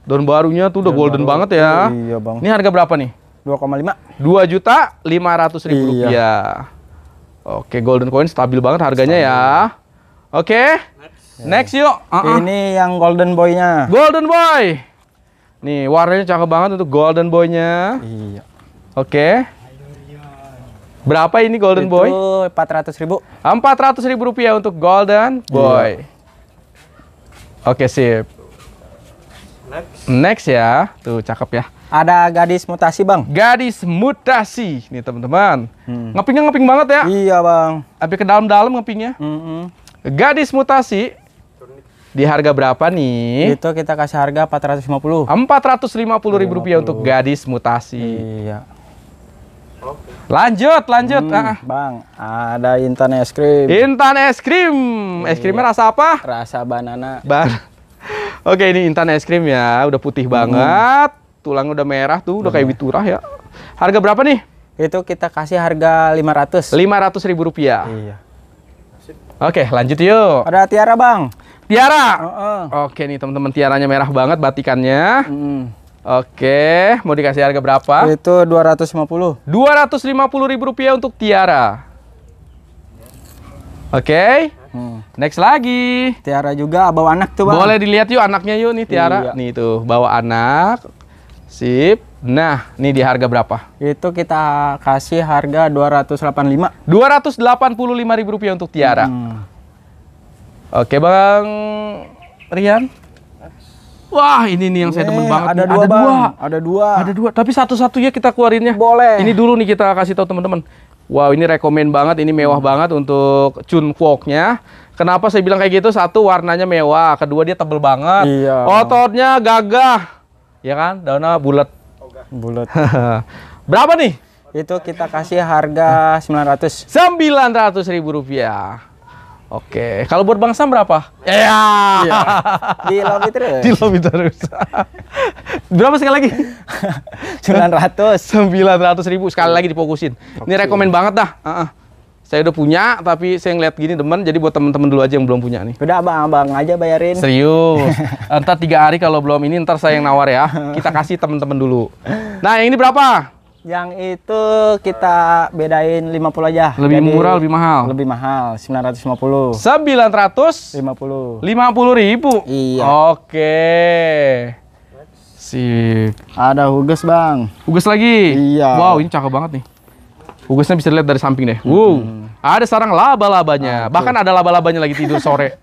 Daun barunya tuh udah golden baru. banget ya. Iya, Bang. Ini harga berapa nih? 2,5 2 juta 500 ribu iya. rupiah Oke golden coin stabil banget harganya ya. stabil. ya Oke next, next yuk uh -uh. Ini yang golden boy-nya. Golden boy Nih warnanya cakep banget untuk golden boynya Iya Oke Berapa ini golden Itu boy? Itu 400 ribu 400 ribu rupiah untuk golden iya. boy iya. Oke sip Next. Next ya Tuh cakep ya ada gadis mutasi bang. Gadis mutasi nih teman-teman. Hmm. Ngepingnya ngeping banget ya. Iya bang. Tapi ke dalam-dalam ngepingnya. Mm -hmm. Gadis mutasi di harga berapa nih? Itu kita kasih harga 450. 450 ribu rupiah untuk gadis mutasi. Iya. Lanjut, lanjut. Hmm, ah. Bang, ada intan es krim. Intan es krim. Es iya. krimnya rasa apa? Rasa banana. Ban Oke, ini intan es krim ya. Udah putih hmm. banget tulang udah merah tuh udah kayak biturah iya. ya. Harga berapa nih? Itu kita kasih harga lima ratus. Lima ratus ribu rupiah. Iya. Oke, lanjut yuk. Ada tiara, Bang. Tiara. Uh -uh. Oke nih teman-teman, tiaranya merah banget batikannya. Mm. Oke, mau dikasih harga berapa? Itu dua Dua ratus ratus lima puluh. lima puluh ribu rupiah untuk tiara. Oke. Hmm. Next lagi. Tiara juga bawa anak tuh, Bang. Boleh dilihat yuk anaknya yuk nih Tiara. Iya. Nih tuh, bawa anak. Sip. Nah, ini di harga berapa? Itu kita kasih harga 285. lima ribu rupiah untuk Tiara. Hmm. Oke, Bang Rian. Wah, ini nih yang saya demen banget. Ada dua, ada dua. Ada dua. Ada dua. Tapi satu-satunya kita keluarinnya. Boleh. Ini dulu nih kita kasih tahu teman-teman. Wow, ini rekomen banget. Ini mewah hmm. banget untuk cun nya Kenapa saya bilang kayak gitu? Satu warnanya mewah, kedua dia tebel banget. Iya. Ototnya gagah ya kan daunnya bulat bulat berapa nih itu kita kasih harga sembilan ratus sembilan ratus ribu rupiah Oke, kalau buat Bang berapa? Ya, ya. di lobby terus. Di lobby terus. berapa sekali lagi? sembilan ratus sembilan ratus ribu sekali lagi dipokusin. Ini rekomend banget dah. Uh -uh. Saya udah punya, tapi saya ngeliat gini demen, jadi buat temen-temen dulu aja yang belum punya nih. Udah abang-abang aja bayarin. Serius. ntar tiga hari kalau belum ini, ntar saya yang nawar ya. Kita kasih temen-temen dulu. Nah, yang ini berapa? Yang itu kita bedain 50 aja. Lebih Jadi murah, lebih mahal. Lebih mahal, 950. 950. 50 ribu. Iya. Oke. Sip. Ada huges, Bang. Huges lagi? Iya. Wow, ini cakep banget nih. Bungkusnya bisa dilihat dari samping deh. Hmm. ada sarang laba-labanya. Ah, Bahkan ada laba-labanya lagi tidur sore.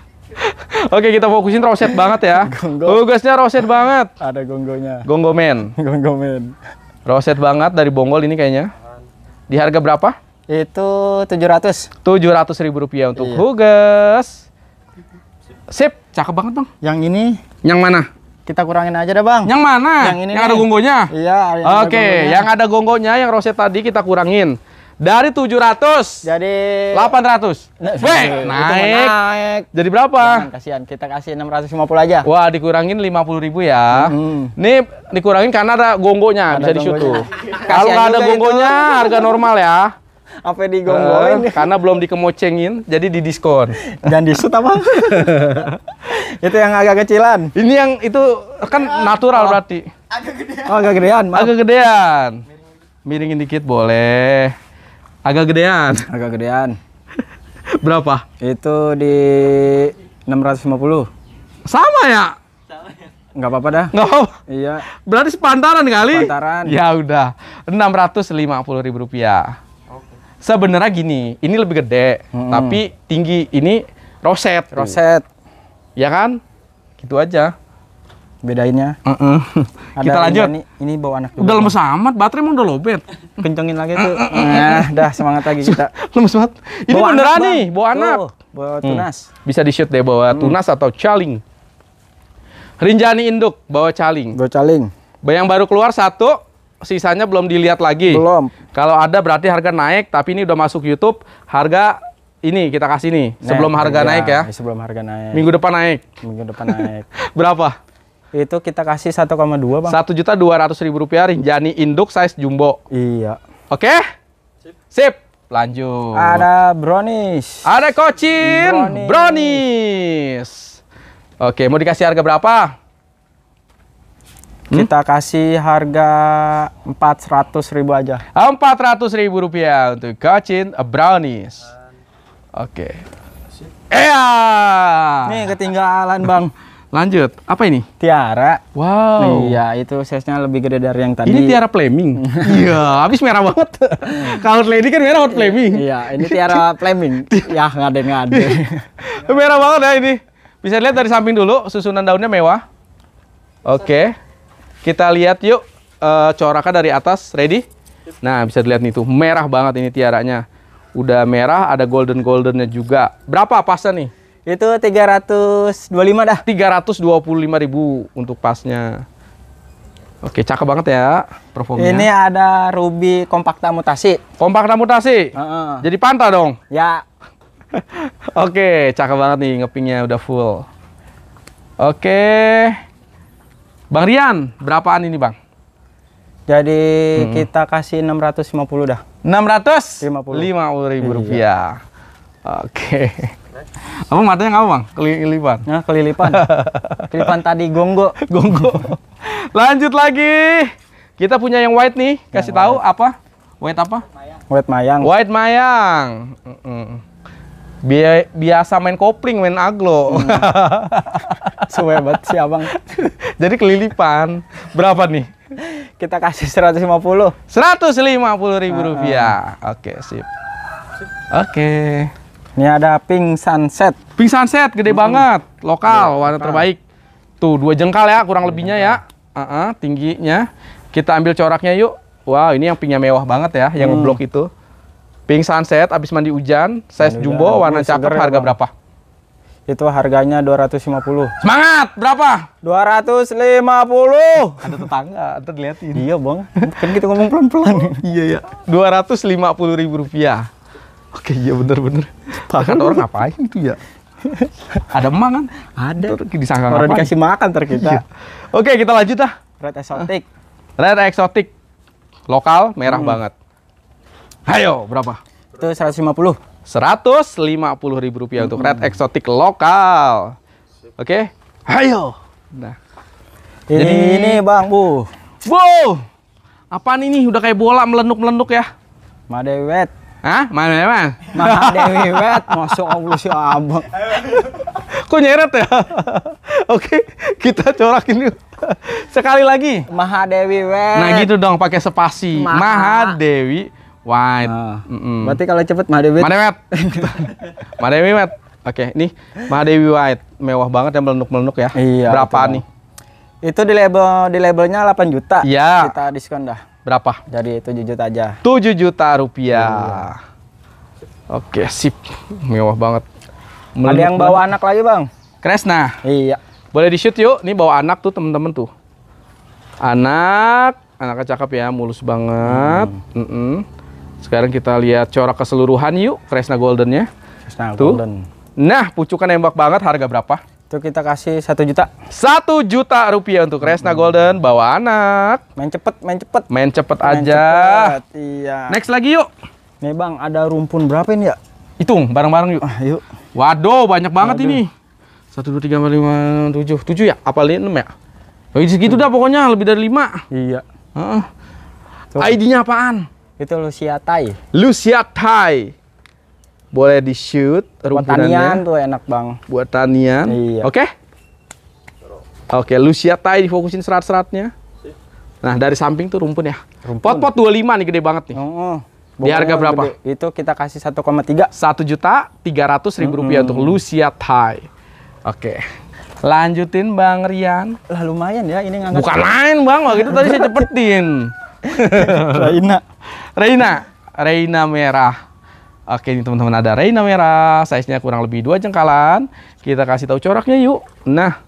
Oke, kita fokusin roset banget ya. Gonggo. roset banget. Ada gonggonya. Gonggomen. Gonggomen. Roset banget dari bonggol ini kayaknya. Di harga berapa? Itu 700. 700 ribu rupiah untuk iya. hugas. Sip, cakep banget bang. Yang ini? Yang mana? kita kurangin aja deh bang. Yang mana? Yang ini. Yang nih. ada gonggonya. Iya. Oke, yang ada gonggonya yang roset tadi kita kurangin dari 700 jadi 800. Nah, Weh, naik. naik. Jadi berapa? Jangan kasihan, kita kasih 650 aja. Wah, dikurangin ribu ya. Hmm. Nih dikurangin karena ada gonggonya, ada bisa di Kalau nggak ada gonggonya, harga normal ya apa digombolin? Uh, karena belum dikemocengin, jadi di didiskon. Dan disut apa? itu yang agak kecilan. Ini yang itu kan natural oh, berarti. Agak gedean. Oh, agak gedean. Maaf. Agak gedean. Miringin dikit boleh. Agak gedean. Agak gedean. Berapa? Itu di 650. Sama ya? Sama ya. Enggak apa-apa dah. Enggak apa. Iya. Berarti sepantaran kali. Sepantaran. Ya udah. rp ribu rupiah sebenarnya gini, ini lebih gede, hmm. tapi tinggi. Ini roset. Roset. Tuh. Ya kan? Gitu aja. Bedainnya. Uh -uh. Kita lanjut. Ini, ini bawa anak juga. Udah lemes amat, baterai mau udah lobet. Kencengin lagi tuh. nah, dah semangat lagi kita. lemes banget. Ini bawa beneran anak, nih, bawa tuh, anak. Bawa hmm. tunas. Hmm. Bisa di-shoot deh bawa hmm. tunas atau caling. Rinjani induk bawa caling. Bawa caling. Bayang baru keluar satu, sisanya belum dilihat lagi. Belum. Kalau ada berarti harga naik, tapi ini udah masuk YouTube, harga ini kita kasih nih naik, sebelum harga ya, naik ya. Sebelum harga naik. Minggu depan naik. Minggu depan naik. Berapa? Itu kita kasih 1,2 bang. Satu juta dua ratus ribu rupiah Rinjani induk size jumbo. Iya. Oke. Okay? Sip. Sip. Lanjut. Ada brownies. Ada kocin. Brownies. brownies. Oke, mau dikasih harga berapa? Hmm? Kita kasih harga empat ratus ribu aja. empat ratus ribu rupiah untuk Kacin Brownies. Oke. Okay. ya Nih ketinggalan bang. Lanjut, apa ini? Tiara. Wow. Iya, itu size-nya lebih gede dari yang tadi. Ini tiara flaming. iya, habis merah banget. Kalau lady kan merah hot flaming. Iya, ini tiara flaming. ya, ngade-ngade. merah banget ya ini. Bisa lihat dari samping dulu, susunan daunnya mewah. Oke. Kita lihat yuk uh, eh, coraknya dari atas. Ready? Nah, bisa dilihat nih tuh. Merah banget ini tiaranya. Udah merah, ada golden-goldennya juga. Berapa pasnya nih? Itu 325 dah. 325 ribu untuk pasnya. Oke, cakep banget ya performnya. Ini ada Ruby kompakta mutasi. Kompakta mutasi? Uh -uh. Jadi panta dong? Ya. Oke, cakep banget nih ngepingnya udah full. Oke. Bang Rian, berapaan ini Bang? Jadi hmm. kita kasih 650 dah. 600? 50. 50 ribu iya. rupiah. Iya. Oke. Okay. Apa matanya ngapa bang? Kelilipan? Nah, kelilipan. kelilipan tadi gonggo. Gonggo. Lanjut lagi. Kita punya yang white nih. Kasih yang tahu white. apa? White apa? White mayang. White mayang. Mm biasa main kopling, main aglo. Hmm. Suwe banget sih abang. Jadi kelilipan. Berapa nih? Kita kasih 150. 150 ribu rupiah. Oke, okay, sip. Oke. Okay. Ini ada pink sunset. Pink sunset gede hmm. banget, lokal, iya, warna terbaik. Tuh, dua jengkal ya, kurang lebihnya ya. Uh -uh, tingginya. Kita ambil coraknya yuk. Wow, ini yang pinknya mewah banget ya, yang hmm. ngeblok itu. Pink sunset, abis mandi hujan, size mandi jumbo, warna cakep, harga ya, berapa? Itu harganya 250. Semangat, berapa? 250. Ada tetangga, ntar dilihatin. iya, Bang. Kan kita ngomong pelan-pelan. iya, ya. 250 ribu rupiah. Oke, iya bener-bener. Kan orang ngapain itu ya? Ada emang kan? Ada. disangka Orang dikasih makan ntar kita. Iya. Oke, kita lanjut lah. Red exotic. Ah. Red exotic. Lokal, merah hmm. banget. Ayo, berapa? Itu 150 ribu rupiah untuk red eksotik lokal. Oke, okay? ayo. Nah, ini Jadi, ini bang bu. Wow, apaan ini? Udah kayak bola melenduk melenduk ya? Madewet. Hah? Mana mana? Madewet, masuk Allah si abang. Kok nyeret ya? Oke, kita corakin yuk. Sekali lagi. Mahadewi Wet. Nah gitu dong, pakai spasi. Maha. Mahadewi White, Ah. Mm -mm. Berarti kalau cepet Mahadewi. Mahadewi. Mahadewi White. Oke, ini Mahadewi White. Mewah banget yang melenuk-melenuk ya. Iya. itu. nih? Itu di label di labelnya 8 juta. Iya. Kita diskon dah. Berapa? Jadi 7 juta aja. 7 juta rupiah. Iya. Oke, sip. Mewah banget. Melenuk Ada yang bawa banget. anak lagi, Bang? Kresna. Iya. Boleh di shoot yuk. Nih bawa anak tuh temen-temen tuh. Anak, anaknya cakep ya, mulus banget. Hmm. Mm -mm. Sekarang kita lihat corak keseluruhan yuk Kresna Goldennya. Kresna Tuh. Golden. Nah, pucukan nembak banget harga berapa? Itu kita kasih satu juta. Satu juta rupiah untuk Kresna hmm. Golden bawa anak. Main cepet, main cepet. Main cepet main aja. Cepet, iya. Next lagi yuk. Nih bang, ada rumpun berapa ini ya? Hitung bareng-bareng yuk. Ah, yuk. Waduh, banyak banget Waduh. ini. Satu dua tiga empat lima tujuh tujuh ya? Apa enam ya? Oh, segitu hmm. dah pokoknya lebih dari lima. Iya. Uh -uh. ID-nya apaan? Itu Lucia Thai. Lucia Thai. Boleh di shoot Buat tanian tuh enak, Bang. Buat tanian. Iya. Oke. Okay? Oke, okay, Lucia Thai difokusin serat-seratnya. Nah, dari samping tuh rumpun ya. Pot-pot 25 nih gede banget nih. Oh, oh. Di harga berapa? Gede. Itu kita kasih 1,3. 1 juta 300 ribu rupiah mm -hmm. untuk Lucia Thai. Oke. Okay. Lanjutin Bang Rian. Lah lumayan ya ini ngangkat. Bukan lain Bang, waktu itu tadi saya cepetin. Reina, Reina, Reina merah. Oke ini teman-teman ada Reina merah, size-nya kurang lebih dua jengkalan. Kita kasih tahu coraknya yuk. Nah,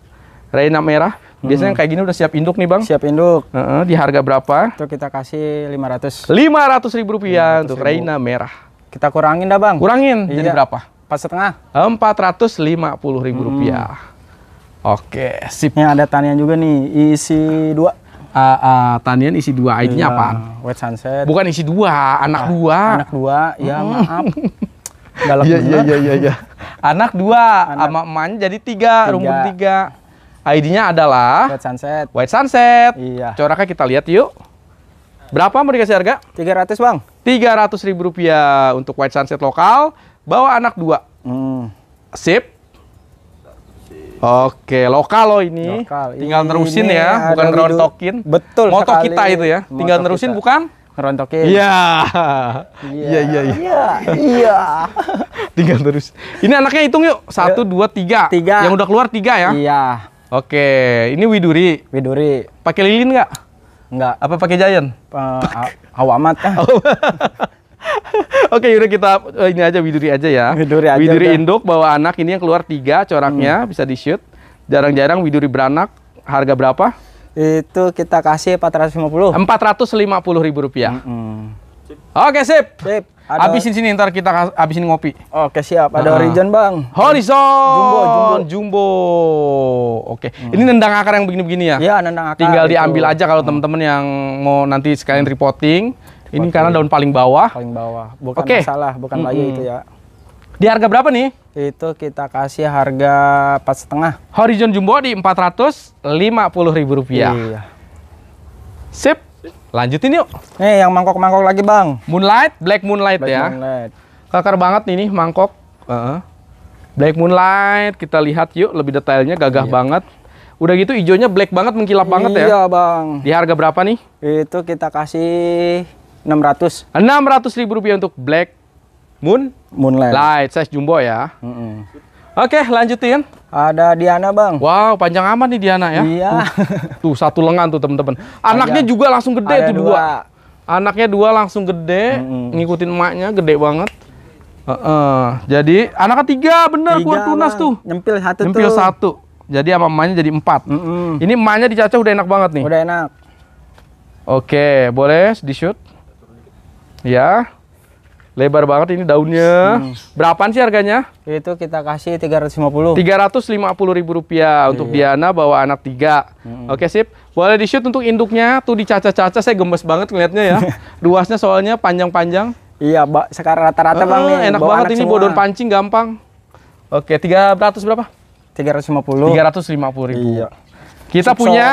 Reina merah. Biasanya hmm. kayak gini udah siap induk nih bang. Siap induk. Uh -uh, di harga berapa? Itu kita kasih 500. 500 ribu rupiah 500 untuk ribu. Reina merah. Kita kurangin dah bang. Kurangin, iya. jadi berapa? Empat setengah. Empat ratus lima puluh ribu hmm. rupiah. Oke, sip. Ini ada tanian juga nih, isi dua uh, uh, Tanian isi dua ID-nya iya, Wet Sunset. Bukan isi dua, anak iya, dua. Anak dua, ya hmm. maaf. Galak iya, iya, iya, iya, iya. Anak dua, sama emaknya jadi tiga, tiga. rumput tiga. ID-nya adalah White Sunset. White Sunset. Iya. Coraknya kita lihat yuk. Berapa mau dikasih harga? 300 bang. 300 ribu rupiah untuk White Sunset lokal. Bawa anak dua. Hmm. Sip. Oke, lokal loh ini. Lokal. Tinggal nerusin ini ya, bukan ngerontokin. Betul. Moto sekali. kita itu ya. Moto Tinggal nerusin kita. bukan ngerontokin. Iya. Iya, iya, iya. Iya. iya. Tinggal terus. Ini anaknya hitung yuk. Satu, dua, tiga. Tiga. Yang udah keluar tiga ya. Iya. Oke, ini Widuri. Widuri. Pakai lilin nggak? Nggak. Apa pakai Giant? Uh, Awak amat. Ah. Oke, udah kita eh, ini aja widuri aja ya. Widuri aja. Widuri induk bawa anak ini yang keluar tiga coraknya hmm. bisa di shoot. Jarang-jarang widuri beranak. Harga berapa? Itu kita kasih empat ratus lima puluh ribu rupiah. Hmm. Oke, sip. Sip. Ada... Abisin sini ntar kita abisin ngopi. Oke siap. Ada nah. horizon bang. Horizon. Jumbo, jumbo, jumbo. Oke. Hmm. Ini nendang akar yang begini-begini ya? Iya nendang akar. Tinggal itu. diambil aja kalau hmm. temen teman yang mau nanti sekalian mm. reporting ini karena daun paling bawah. Paling bawah. Bukan okay. masalah, bukan mm -hmm. layu itu ya. Di harga berapa nih? Itu kita kasih harga empat setengah. Horizon Jumbo di empat ratus lima puluh ribu rupiah. Iya. Sip. Lanjutin yuk. Nih yang mangkok-mangkok lagi bang. Moonlight, Black Moonlight Black ya. Moonlight. Kakar banget nih nih mangkok. Uh -huh. Black Moonlight kita lihat yuk lebih detailnya gagah iya. banget. Udah gitu hijaunya black banget mengkilap banget ya. Iya, Bang. Di harga berapa nih? Itu kita kasih 600. 600 ribu rupiah untuk Black Moon Moonlight. Light size jumbo ya. Mm -mm. Oke, lanjutin. Ada Diana, Bang. Wow, panjang amat nih Diana ya. Iya. Tuh, tuh satu lengan tuh, teman-teman. Anaknya juga langsung gede Ada tuh dua. dua. Anaknya dua langsung gede, mm-hmm. ngikutin emaknya gede banget. Uh, uh. Jadi anaknya tiga bener tiga, tunas tuh. Nyempil satu Nyempil tuh. satu. Jadi sama emaknya jadi empat. Mm-hmm. Ini emaknya dicacah udah enak banget nih. Udah enak. Oke, boleh di shoot. Ya. Lebar banget ini daunnya. Hmm. Berapaan sih harganya? Itu kita kasih 350. 350 ribu rupiah untuk iya. Diana bawa anak tiga. Hmm. Oke sip. Boleh di shoot untuk induknya. Tuh dicaca-caca saya gemes banget ngeliatnya ya. Luasnya soalnya panjang-panjang. Iya, Mbak. Sekarang rata-rata uh, Bang Enak banget ini semua. bodon pancing gampang. Oke, 300 berapa? 350. 350 ribu. Iya. Kita suksom. punya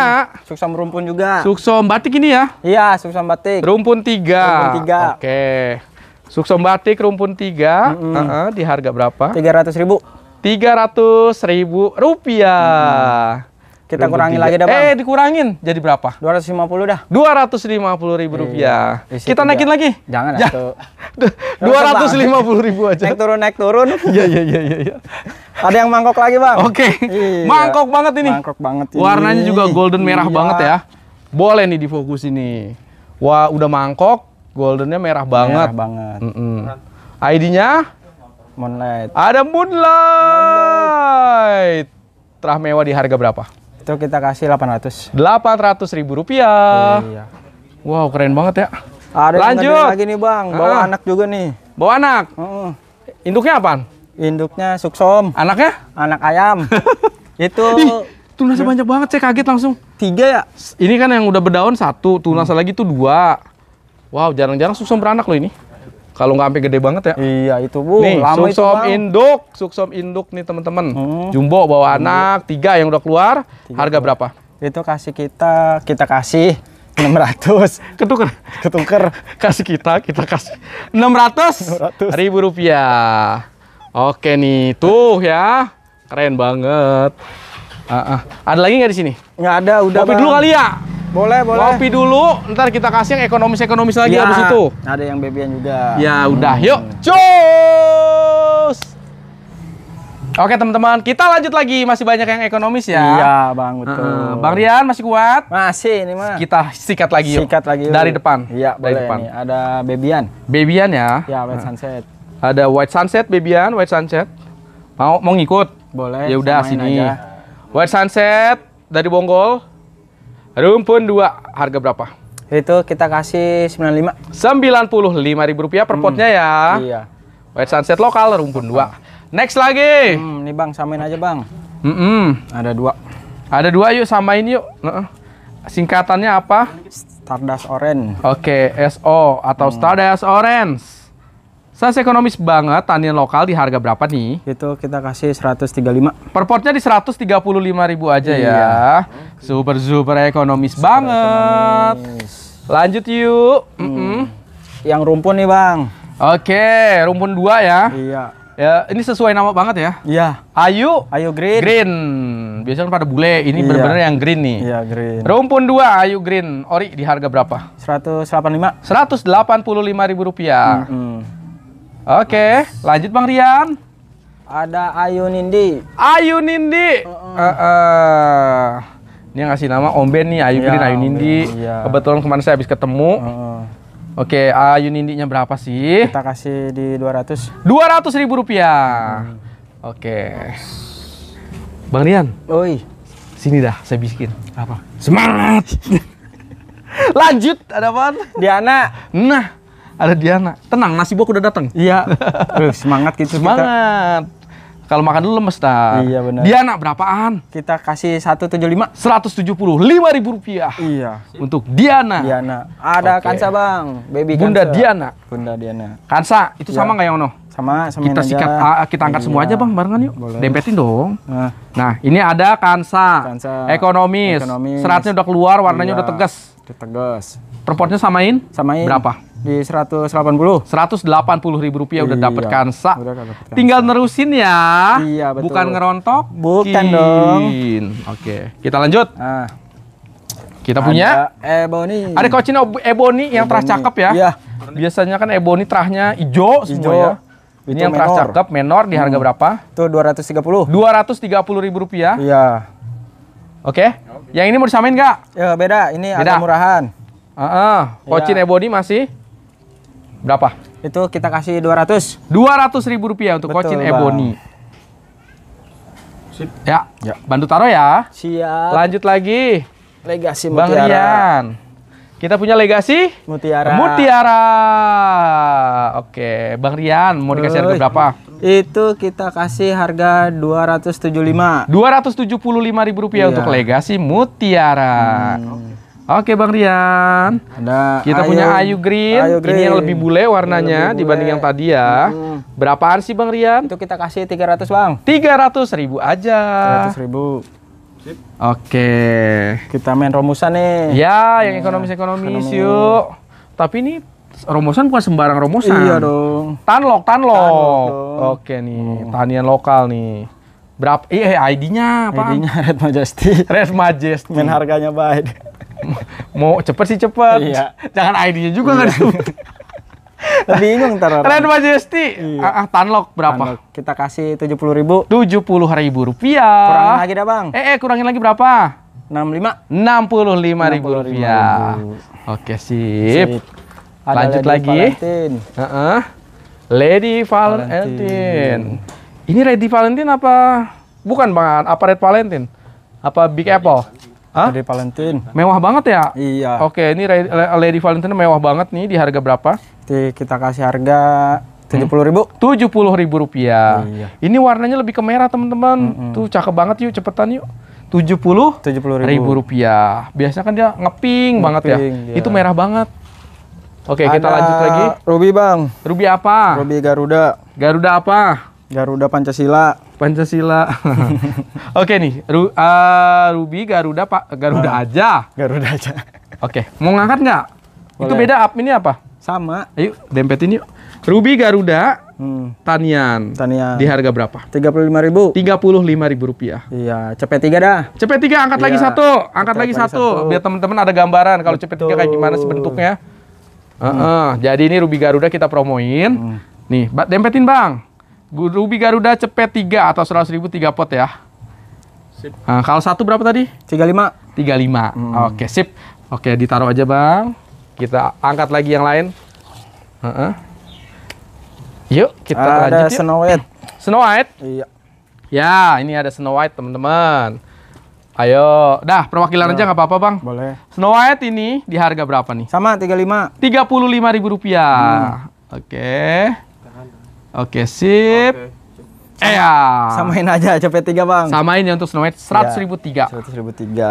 suksom rumpun juga. Suksom batik ini ya? Iya, suksom batik. Rumpun tiga. Rumpun tiga. Oke. Suksom batik rumpun tiga. Mm -hmm. uh -uh, di harga berapa? Tiga ratus ribu. Tiga ratus ribu rupiah. Mm -hmm. Kita kurangi lagi dah bang. Eh dikurangin jadi berapa? 250 dah. 250 ribu rupiah. Iya. kita naikin lagi? Jangan Ya. lima 250 ribu aja. Naik turun naik turun. Iya, iya iya iya iya. Ada yang mangkok lagi bang. Oke. Okay. Iya. Mangkok banget ini. Mangkok banget ini. Warnanya juga golden merah iya. banget ya. Boleh nih difokus ini. Wah udah mangkok, goldennya merah banget. Merah banget. Mm -mm. ID-nya? Moonlight. Ada Moonlight. Moonlight. Terah mewah di harga berapa? Itu kita kasih 800. 800 ribu rupiah. Iya. Wow, keren banget ya. Ada Lanjut. lagi nih bang, bawa ah. anak juga nih. Bawa anak? Uh. Induknya apa Induknya suksom. Anaknya? Anak ayam. itu... Ih, tunasnya banyak banget, saya kaget langsung. Tiga ya? Ini kan yang udah berdaun satu, tunasnya hmm. lagi tuh dua. Wow, jarang-jarang suksom beranak loh ini. Kalau nggak sampai gede banget ya. Iya itu bu. Nih lama suksom itu, induk, suksom induk nih teman-teman. Hmm. Jumbo bawa hmm. anak tiga yang udah keluar. Tiga. Harga berapa? Itu kasih kita kita kasih enam ratus ketuker ketuker kasih kita kita kasih enam ratus ribu rupiah oke nih tuh ya keren banget Uh, uh. Ada lagi nggak di sini? Nggak ada, udah. Kopi dulu kali ya. Boleh, boleh. Kopi dulu, ntar kita kasih yang ekonomis-ekonomis lagi ya, abis itu. Ada yang bebian juga. Ya hmm. udah, yuk. Cus. Oke teman-teman, kita lanjut lagi masih banyak yang ekonomis ya. Iya bang betul. Uh, bang Rian masih kuat? Masih ini mah. Kita sikat lagi yuk. Sikat lagi yuk. Dari depan. Iya dari boleh depan. Nih. Ada Bebian. Bebian ya. Ya White uh. Sunset. Ada White Sunset Bebian, White Sunset. Mau mau ngikut? Boleh. Ya udah sini. Aja. White Sunset dari Bonggol. Rumpun 2 harga berapa? Itu kita kasih 95. 95 ribu rupiah per hmm. potnya ya. Iya. White Sunset lokal rumpun 2. Next lagi. Hmm, nih Bang, samain aja Bang. Mm -mm. Ada dua. Ada dua yuk samain yuk. Singkatannya apa? Stardust Orange. Oke, okay, SO atau hmm. Stardust Orange. Saya ekonomis banget, tanian lokal di harga berapa nih? Itu kita kasih 135. potnya di 135 ribu aja ya. iya. ya. Super super ekonomis super banget. Ekonomis. Lanjut yuk. Hmm. Mm -mm. Yang rumpun nih bang. Oke, okay, rumpun dua ya. Iya. Ya, ini sesuai nama banget ya. Iya. Ayu. Ayu Green. Green. Biasanya pada bule, ini iya. benar-benar yang green nih. Iya, green. Rumpun dua Ayu Green. Ori di harga berapa? 185. 185 ribu rupiah. Mm -hmm. Oke, okay, lanjut Bang Rian. Ada Ayu Nindi. Ayu Nindi. Uh -uh. Uh -uh. yang ngasih nama Om Ben nih, Ayu ya, Ayu Nindi. Ya. Kebetulan kemarin saya habis ketemu. Uh -uh. Oke, Ayu Nindinya berapa sih? Kita kasih di 200. 200 ribu rupiah. Hmm. Oke. Bang Rian. Oi. Sini dah, saya bisikin. Apa? Semangat. Lanjut, ada apa? Diana. Nah, ada Diana. Tenang, nasi buah udah datang. Iya. Uh, semangat gitu Semangat. Kita. Kalau makan dulu lemes, dah. Iya, benar. Diana berapaan? Kita kasih 175. 175 ribu rupiah. Iya. Untuk Diana. Diana. Ada okay. Kansa, Bang. Baby Bunda Diana. Bunda Diana. Kansa, itu ya. sama nggak yang ono? Sama, sama Kita sikat, aja. Ah, ah, kita angkat iya. semua aja, Bang, barengan yuk. Boleh. Dempetin dong. Nah. nah, ini ada Kansa. Kansa. Ekonomis. Ekonomis. Seratnya udah keluar, warnanya iya. udah tegas. Udah tegas. Perpotnya samain? Samain. Berapa? di 180 180 ribu rupiah iya, udah ribu kansa udah kansa. tinggal nerusin ya iya betul bukan ngerontok bukan dong oke kita lanjut nah, kita ada punya ebony ada kocina ebony yang teras cakep ya iya. biasanya kan ebony terahnya hijau semua ya ini yang teras cakep menor di harga hmm. berapa tuh 230 230 ribu rupiah iya oke okay. yang ini mau disamain nggak ya beda ini beda. agak murahan Heeh. Uh -uh. Kocin ya. Ebony masih Berapa? Itu kita kasih 200. 200 ribu rupiah untuk kocin Ebony. Sip. Ya. ya, bantu taruh ya. Siap. Lanjut lagi. Legasi Bang Rian. Kita punya legasi Mutiara. Mutiara. Oke, Bang Rian mau dikasih harga berapa? Itu kita kasih harga 275. 275 ribu rupiah iya. untuk legasi Mutiara. Hmm. Oke. Oke Bang Rian. Ada kita Ayu, punya Ayu Green. Ayu Green. Ini yang lebih bule warnanya lebih bule. dibanding yang tadi ya. Hmm. Berapaan sih Bang Rian? Itu kita kasih 300 Bang. 300 ribu aja. 300 ribu. Sip. Oke. Kita main romusan nih. Ya, yang ekonomis-ekonomis yuk. Tapi ini romusan bukan sembarang romusan. Iya dong. Tanlok, tanlok. tanlok Oke nih, hmm. tanian lokal nih. Berapa? Eh, eh ID-nya apa? ID-nya Red Majesty. Red Majesty. Main harganya baik mau cepet sih cepet. Iya. Jangan ID-nya juga nggak iya. disebut. Kan. Bingung ntar orang. Kalian Majesty, iya. Ah, ah, Tanlok berapa? Tanlok. Kita kasih tujuh puluh ribu. Tujuh puluh ribu rupiah. Kurangin lagi dah bang. Eh, eh kurangin lagi berapa? Enam lima. Enam puluh lima ribu rupiah. Ribu. Oke sip. sip. Lanjut Lady lagi. Valentine. Uh -uh. Lady Valentine. Valentine. Ini Lady Valentine apa? Bukan bang, apa Red Valentine? Apa Big Apple? Hah? Lady Valentine. Mewah banget ya? Iya. Oke, ini Lady Valentine mewah banget nih di harga berapa? Di, kita kasih harga tujuh puluh ribu hmm? tujuh puluh ribu rupiah iya. ini warnanya lebih ke merah teman-teman mm -hmm. tuh cakep banget yuk cepetan yuk tujuh puluh tujuh puluh ribu rupiah biasanya kan dia ngeping, nge banget ya Iya. itu merah banget oke Ada kita lanjut lagi ruby bang ruby apa ruby garuda garuda apa Garuda Pancasila. Pancasila. Oke nih, Ru uh, Ruby Garuda Pak Garuda uh, aja. Garuda aja. Oke, mau ngangkat nggak? Itu beda up ini apa? Sama. Ayo dempetin yuk. Ruby Garuda hmm. Tanian. Tanian. Di harga berapa? Tiga puluh lima ribu. Tiga puluh lima ribu rupiah. Iya, cepet tiga dah. Cepet tiga, angkat iya. lagi satu, angkat lagi, lagi satu. satu, biar teman-teman ada gambaran kalau cepet tiga kayak gimana sih bentuknya. Hmm. Uh -uh. Jadi ini Ruby Garuda kita promoin. Hmm. Nih, dempetin bang. Ruby Garuda cepet 3 atau 100 ribu 3 pot ya. Sip. Nah, kalau satu berapa tadi? 35. 35. Hmm. Oke, sip. Oke, ditaruh aja, Bang. Kita angkat lagi yang lain. Uh -uh. Yuk, kita ada lanjut. Ada Snow White. Snow White? Iya. Ya, ini ada Snow White, teman-teman. Ayo, dah perwakilan Ayo. aja nggak apa-apa bang. Boleh. Snow White ini di harga berapa nih? Sama 35. 35 ribu rupiah. Hmm. Oke. Okay. Oke, sip. Oke. Eh ya. Samain aja CP3 bang. Samain ya untuk snowmate seratus ribu tiga.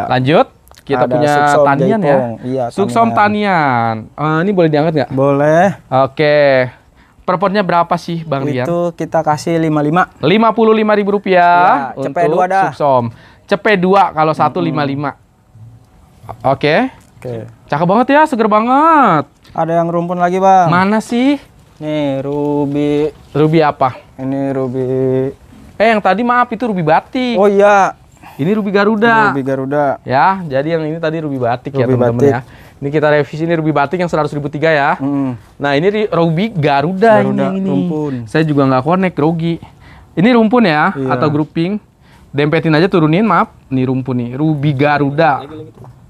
Lanjut. Kita Ada punya tanian ya. Iya, suksom tanian. Uh, ini boleh diangkat nggak? Boleh. Oke. Perportnya berapa sih Bang Rian? Itu kita kasih 55. rp ribu rupiah ya, untuk dua dah. suksom. cp 2 kalau satu mm -hmm. Oke. Oke. Cakep banget ya, seger banget. Ada yang rumpun lagi Bang. Mana sih? Nih ruby. Ruby apa? Ini ruby. Eh yang tadi maaf itu ruby batik. Oh iya. Ini ruby garuda. ruby garuda. Ya, jadi yang ini tadi ruby batik ya, ruby ya teman-teman ya. Ini kita revisi ini ruby batik yang seratus ribu tiga ya. Hmm. Nah ini ruby garuda, garuda ini. ini. Saya juga nggak connect rugi. Ini rumpun ya iya. atau grouping. Dempetin aja turunin maaf. Ini rumpun nih ruby garuda.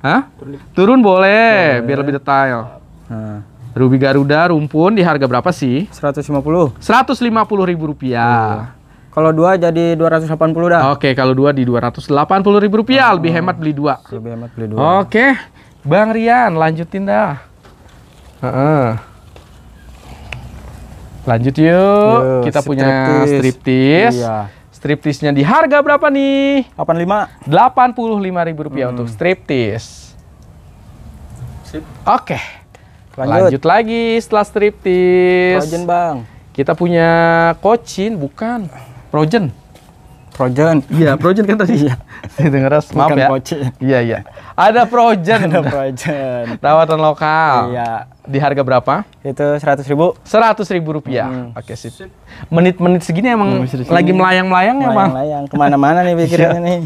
Hah? Turun boleh, boleh biar lebih detail. Nah. Ruby Garuda rumpun di harga berapa sih? 150. 150 ribu rupiah. Uh. Kalau dua jadi 280 dah. Oke, kalau dua di 280 ribu rupiah. Oh. Lebih hemat beli dua. Lebih hemat beli dua. Oke. Bang Rian, lanjutin dah. Uh -uh. Lanjut yuk. yuk Kita striptease. punya striptease. Iya. Striptease-nya di harga berapa nih? 85. ribu rupiah hmm. untuk striptease. Sip. Oke. Okay. Lanjut. Lanjut lagi setelah striptis. Projen bang. Kita punya Kocin, bukan. Projen. Projen. Iya, Projen kan tadi. Iya. Dengar maaf ya. Kocin. Iya, iya. Ada Projen. Ada Projen. Rawatan lokal. Iya. Di harga berapa? Itu seratus ribu. Seratus ribu rupiah. Hmm. Oke sip. Menit-menit segini emang hmm, lagi melayang-melayang ya, Bang? Melayang-melayang. Kemana-mana nih pikirannya iya. nih.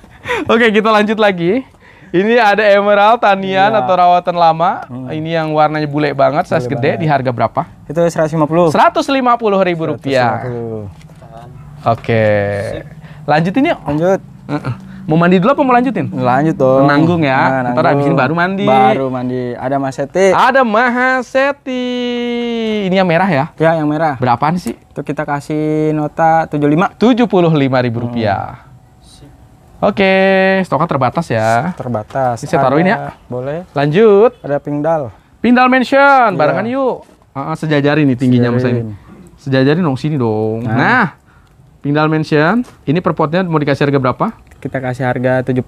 Oke, kita lanjut lagi. Ini ada emerald tanian iya. atau rawatan lama. Hmm. Ini yang warnanya bule banget, bule size gede banget. di harga berapa? Itu seratus Seratus lima puluh. lima puluh ribu rupiah. Oke. Okay. Lanjut ini. Lanjut. Mau mandi dulu apa mau lanjutin? Lanjut dong. Nanggung ya. Nah, Ntar abis ini baru mandi. Baru mandi. Ada Maseti. Ada Maseti. Ini yang merah ya? Ya, yang merah. Berapaan sih? Itu kita kasih nota tujuh Tujuh lima. puluh lima ribu rupiah. Hmm. Oke, stoknya terbatas ya. Terbatas. Ini saya taruhin ya. Boleh. Lanjut. Ada pindal. Pindal Mansion, iya. barengan yuk. Uh, sejajarin nih tingginya mas ini. Sejajarin dong sini dong. Nah. nah, Pingdal Mansion, ini perpotnya mau dikasih harga berapa? Kita kasih harga 70.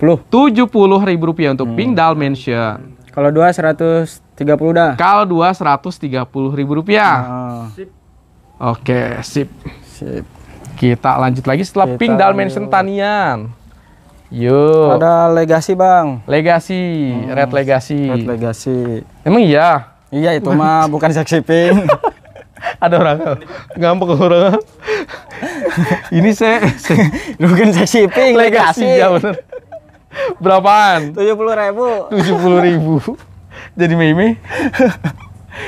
puluh ribu rupiah untuk hmm. Pingdal Mansion. Kalau dua seratus tiga puluh dah. Kalau dua seratus tiga puluh ribu rupiah. Oh. Nah. Sip. Oke, sip. Sip. Kita lanjut lagi setelah Kita Pingdal Mansion Tanian. Yuk. Ada legasi bang. Legasi, hmm. red legasi. Red legasi. Emang iya? Iya itu mah bukan seksi pink. Ada orang ngampek orang. Ini saya se bukan seksi pink legasi. legasi. Ya bener. Berapaan? Tujuh puluh ribu. Tujuh puluh ribu. Jadi meme.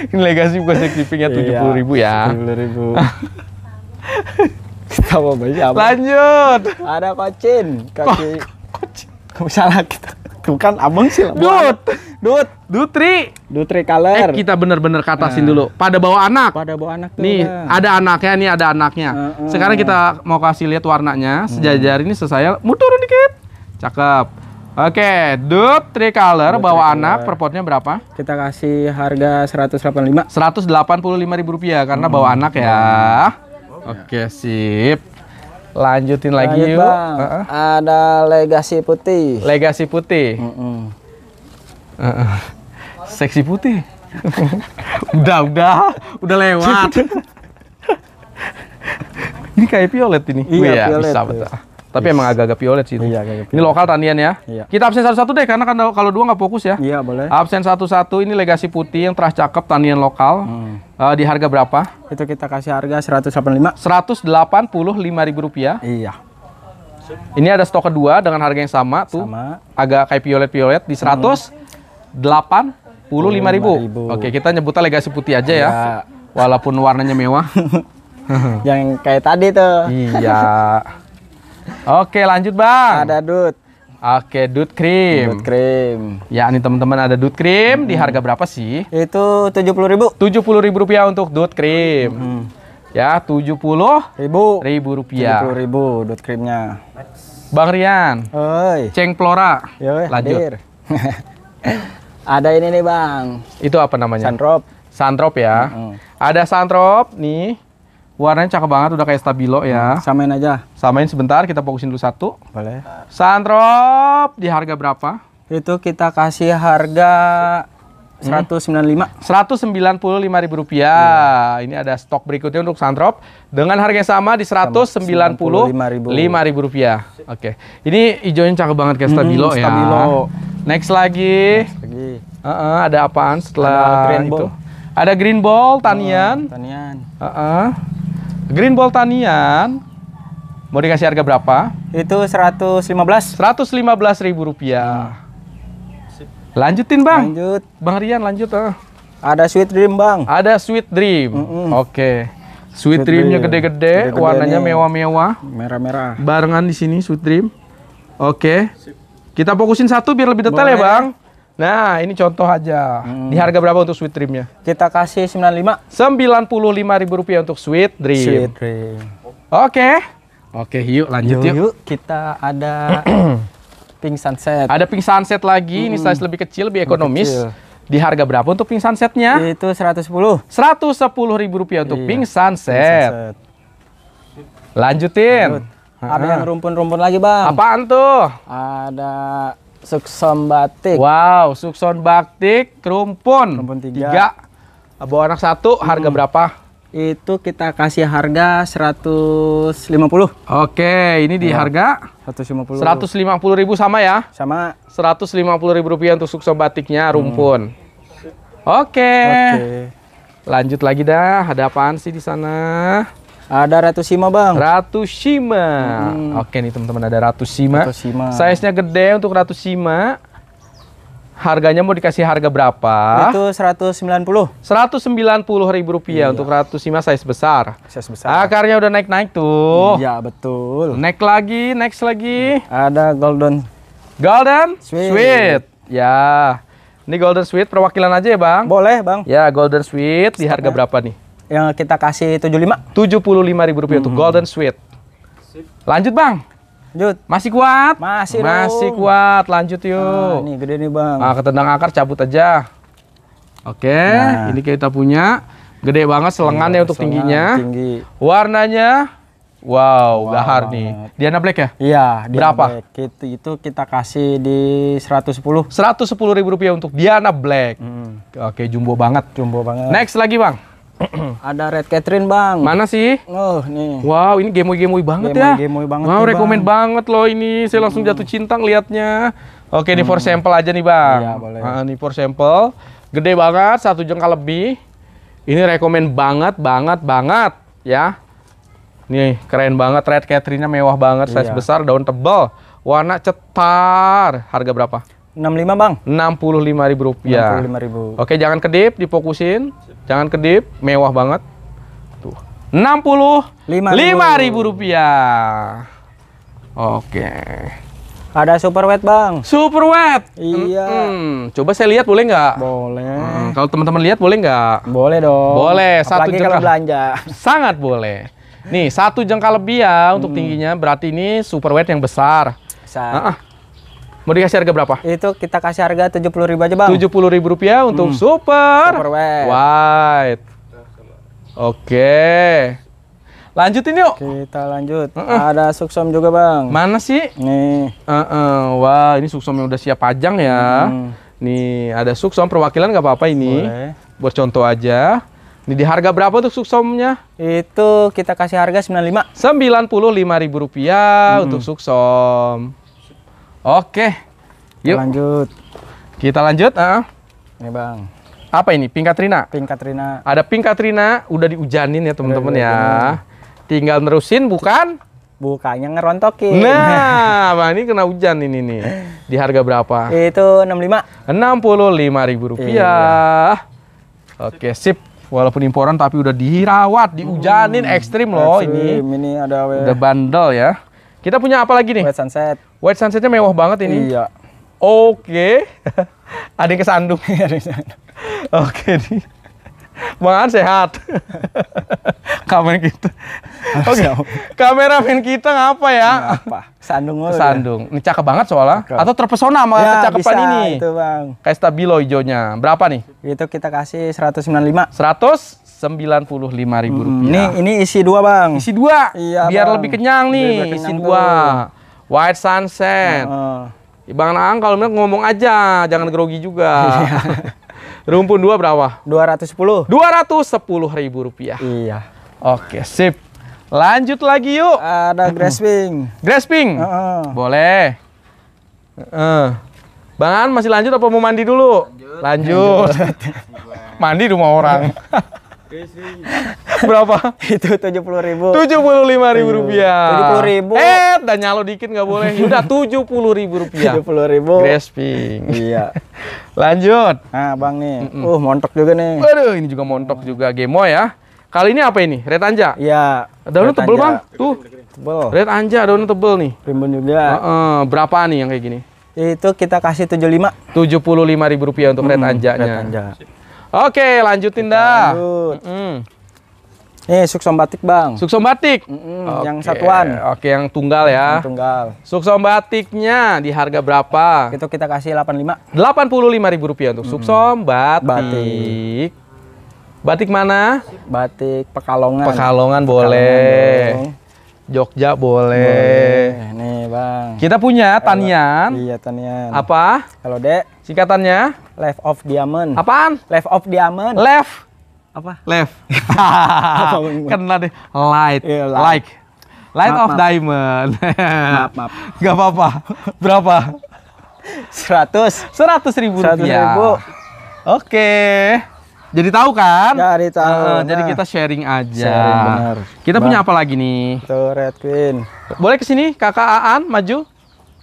Ini legasi bukan seksi pink ya iya, tujuh puluh ribu ya. Tujuh puluh ribu kita mau beli apa? Lanjut. Ada kocin, kaki. Oh, kocin. Kamu salah kita. Bukan abang sih Dut. Dut. Dutri. Dutri color. Eh, kita bener-bener katasin nah. dulu. Pada bawa anak. Pada bawa anak Nih, ada anaknya, nih ada anaknya. Nah, ah. Sekarang kita mau kasih lihat warnanya. Hmm. Sejajar ini selesai. Mau turun dikit. Cakep. Oke, okay, dup tricolor bawa tricolor. anak perpotnya berapa? Kita kasih harga 185. 185 ribu rupiah karena hmm. bawa anak ya. Oke, sip. Lanjutin lagi yuk. Uh -uh. Ada legasi putih. Legasi putih. Uh -uh. Uh -uh. Seksi putih. udah, udah, udah lewat. ini kayak violet ini. Iya, Wih, ya, violet. Bisa betul. Tapi yes. emang agak-agak violet sih. Iya, agak Ini lokal tanian ya. Iya. Kita absen satu-satu deh karena kan kalau dua nggak fokus ya. Iya, boleh. Absen satu-satu ini legasi putih yang teras cakep tanian lokal. Hmm. Uh, di harga berapa? Itu kita kasih harga seratus Seratus delapan lima. 185. lima ribu rupiah. Iya. Ini ada stok kedua dengan harga yang sama tuh. Sama. Agak kayak violet-violet di seratus delapan puluh ribu. ribu. Oke, kita nyebutnya legasi putih aja ya. ya. Walaupun warnanya mewah. yang kayak tadi tuh. Iya. Oke, lanjut Bang. Ada Dut. Oke, Dut krim. Dut krim. Ya, ini teman-teman ada Dut Cream hmm. di harga berapa sih? Itu tujuh Tujuh puluh ribu. puluh ribu rupiah untuk Dut Cream. Hmm. Ya, puluh ribu. ribu rupiah. puluh ribu Dut krimnya. Bang Rian. Oi. Ceng Flora. Yoi, lanjut. ada ini nih, Bang. Itu apa namanya? Sandrop. Santrop ya. Hmm. Ada santrop nih Warnanya cakep banget, udah kayak stabilo ya. Hmm, samain aja. Samain sebentar, kita fokusin dulu satu. Boleh. Santrop, di harga berapa? Itu kita kasih harga 195. hmm. ribu rupiah. iya. Ini ada stok berikutnya untuk Santrop dengan harga yang sama di 195.000 rupiah. Oke. Okay. Ini hijaunya cakep banget kayak stabilo, hmm, stabilo. ya. Next lagi. Next lagi. Uh -uh, ada apaan setelah ada green Ada green ball, tanian. Oh, tanian. Uh -uh. Green Ball mau dikasih harga berapa? Itu 115. 115 ribu rupiah. Lanjutin bang. Lanjut. Bang Rian lanjut. Oh, Ada Sweet Dream bang. Ada Sweet Dream. Mm -mm. Oke. Okay. Sweet, sweet Dreamnya gede-gede, warnanya mewah-mewah. Merah-merah. Barengan di sini Sweet Dream. Oke. Okay. Kita fokusin satu biar lebih detail ya, Boleh. ya bang. Nah, ini contoh aja. Hmm. Di harga berapa untuk sweet dreamnya? Kita kasih 95. rp ribu rupiah untuk sweet dream. Sweet dream. Oke. Okay. Oke, okay, yuk lanjut yuk. Yuk, kita ada pink sunset. Ada pink sunset lagi, hmm. ini size lebih kecil, lebih ekonomis. Lebih kecil. Di harga berapa untuk pink sunsetnya? Itu 110. sepuluh ribu rupiah untuk iya. pink sunset. Pink sunset. Lanjutin. Lanjut. Ada yang rumpun-rumpun lagi, Bang. Apaan tuh? Ada Sukson Batik. Wow, Sukson Batik, kerumpun. Kerumpun tiga. tiga. Abu anak satu, hmm. harga berapa? Itu kita kasih harga 150. Oke, ini di ya. harga 150. 150 ribu sama ya? Sama. puluh ribu rupiah untuk Sukson Batiknya, hmm. rumpun. Hmm. Oke. Oke. Lanjut lagi dah, ada apaan sih di sana? Ada Ratu Sima bang. Ratu Sima. Hmm. Oke nih teman-teman ada Ratu Sima. Ratu Sima. Size-nya gede untuk Ratu Sima. Harganya mau dikasih harga berapa? Itu sembilan puluh ribu rupiah iya. untuk Ratu Sima size besar. Size besar. Akarnya udah naik-naik tuh. Iya betul. Naik lagi, next lagi. Ada Golden. Golden Sweet. Sweet. Ya. Ini Golden Sweet perwakilan aja ya bang? Boleh bang. Ya Golden Sweet Stop di harga ya. berapa nih? Yang kita kasih 75. 75 ribu rupiah itu hmm. Golden Sweet. Lanjut bang. Lanjut. Masih kuat? Masih Masih kuat. Lanjut yuk. ah, ini gede nih bang. Ah, ketendang akar cabut aja. Oke, nah. ini kita punya. Gede banget selengannya ya, untuk selengan tingginya. Tinggi. Warnanya Wow, wow gahar banget. nih. Diana Black ya? Iya, Berapa? Black. Itu, itu kita kasih di 110. 110 ribu rupiah untuk Diana Black. Hmm. Oke, jumbo banget. Jumbo banget. Next lagi bang ada Red Catherine bang. Mana sih? Oh nih. Wow ini gemoy gemoy banget gemoy, ya. Gemoy banget. Wow rekomend bang. banget loh ini. Saya langsung jatuh cinta liatnya. Oke hmm. ini for hmm. sample aja nih bang. Iya boleh. Nah, ini for sample. Gede banget satu jengkal lebih. Ini rekomend banget banget banget ya. Nih keren banget Red Catherine-nya mewah banget size iya. besar daun tebal warna cetar. Harga berapa? 65 bang? 65 ribu rupiah. 65 ribu. Oke jangan kedip, difokusin. Jangan kedip, mewah banget. Tuh. 65 ribu. ribu rupiah. Oke. Ada super wet bang. Super wet. Iya. Hmm, coba saya lihat boleh nggak? Boleh. Hmm, kalau teman-teman lihat boleh nggak? Boleh dong. Boleh. Satu Apalagi jengkal. kalau belanja. Sangat boleh. Nih satu jengkal lebih ya untuk hmm. tingginya. Berarti ini super wet yang besar. Besar. Nah, Mau dikasih harga berapa? Itu kita kasih harga tujuh puluh ribu aja bang. Tujuh puluh ribu rupiah untuk hmm. super, super white. white. Oke. Okay. Lanjutin yuk. Kita lanjut. Uh -uh. Ada suksom juga bang. Mana sih? Nih. Uh -uh. Wah ini suksom yang udah siap pajang ya. Hmm. Nih ada suksom perwakilan gak apa-apa ini. Boleh. Buat contoh aja. Ini di harga berapa tuh suksomnya? Itu kita kasih harga sembilan Sembilan lima. puluh lima ribu rupiah hmm. untuk suksom. Oke. Yuk. lanjut. Kita lanjut. Uh. Ini bang. Apa ini? Pink Katrina? Pink Katrina. Ada Pink Katrina. Udah diujanin ya teman-teman ya. Tinggal nerusin bukan? Bukannya ngerontokin. Nah, bang ini kena hujan ini nih. Di harga berapa? Itu enam puluh lima ribu rupiah. Iya. Oke, sip walaupun imporan tapi udah dirawat, diujanin hmm, ekstrim loh ekstrim. ini. Ini ada we. udah bandel ya. Kita punya apa lagi nih? White Sunset. White Sunsetnya mewah banget ini. Iya. Oke. Okay. Ada yang kesandung. Oke nih. Bang An sehat. Kamera kita. Oke. Okay. Kameramen kita ngapa ya? Iya, apa? Sandung lo. Ya? Sandung. Ini cakep banget soalnya. Cakep. Atau terpesona sama ya, kecakepan bisa, ini. itu, Bang. Kayak stabilo hijaunya. Berapa nih? Itu kita kasih 195. 100? sembilan puluh lima ribu rupiah. Ini ini isi dua bang. Isi dua. Iya. Biar bang. lebih kenyang nih. Biar kenyang isi dua. Tuh. White sunset. Uh. Bang Naang kalau ngomong aja, jangan grogi juga. Iya. Rumpun dua berapa? dua dua ratus sepuluh ratus sepuluh ribu rupiah. Iya. Oke, sip. Lanjut lagi yuk. Ada grasping. Grasping? Uh Boleh. Uh. Bang An masih lanjut apa mau mandi dulu? Lanjut. lanjut. lanjut. mandi rumah orang. Berapa? Itu tujuh puluh ribu. Tujuh puluh lima ribu iya. rupiah. Tujuh puluh ribu. Eh, dan nyalo dikit nggak boleh. Udah tujuh puluh ribu rupiah. Tujuh puluh ribu. Grasping. Iya. Lanjut. Nah, bang nih. Mm -mm. Uh, montok juga nih. Waduh, ini juga montok nah. juga. Gemo ya. Kali ini apa ini? Red Anja? Iya. Daunnya tebel bang? Tuh. Tebel. Red Anja daunnya tebel nih. Rimbun juga. Uh -uh. Berapa nih yang kayak gini? Itu kita kasih tujuh tujuh lima puluh lima ribu rupiah untuk hmm, Red Anjanya. Red Anja. Oke, lanjutin dah. Lanjut. Mm Eh, suksom batik, Bang. Suksom batik. Mm -hmm. Yang satuan. Oke, yang tunggal ya. Yang tunggal. Suksom batiknya di harga berapa? Itu kita kasih 85. 85.000 rupiah untuk mm. suksom batik. batik. Batik mana? Batik Pekalongan. Pekalongan Pekalongan boleh. Jogja boleh. boleh. Nih, Bang. Kita punya Tanian. Iya, Tanian. Apa? Kalau Dek. Singkatannya? Left of Diamond. Apaan? Left of Diamond. Left. Apa? Left. Kena deh. Light. Yeah, light. Like. Light maaf, of maaf. Diamond. maaf, maaf. Gak apa-apa. Berapa? Seratus. Seratus ribu Seratus ribu. Oke. Okay. Jadi tahu kan? Ya, jadi tahu. Uh, nah. Jadi kita sharing aja. Sharing, benar. Kita Bang. punya apa lagi nih? Tuh Red Queen. Boleh ke sini Kakak Aan maju.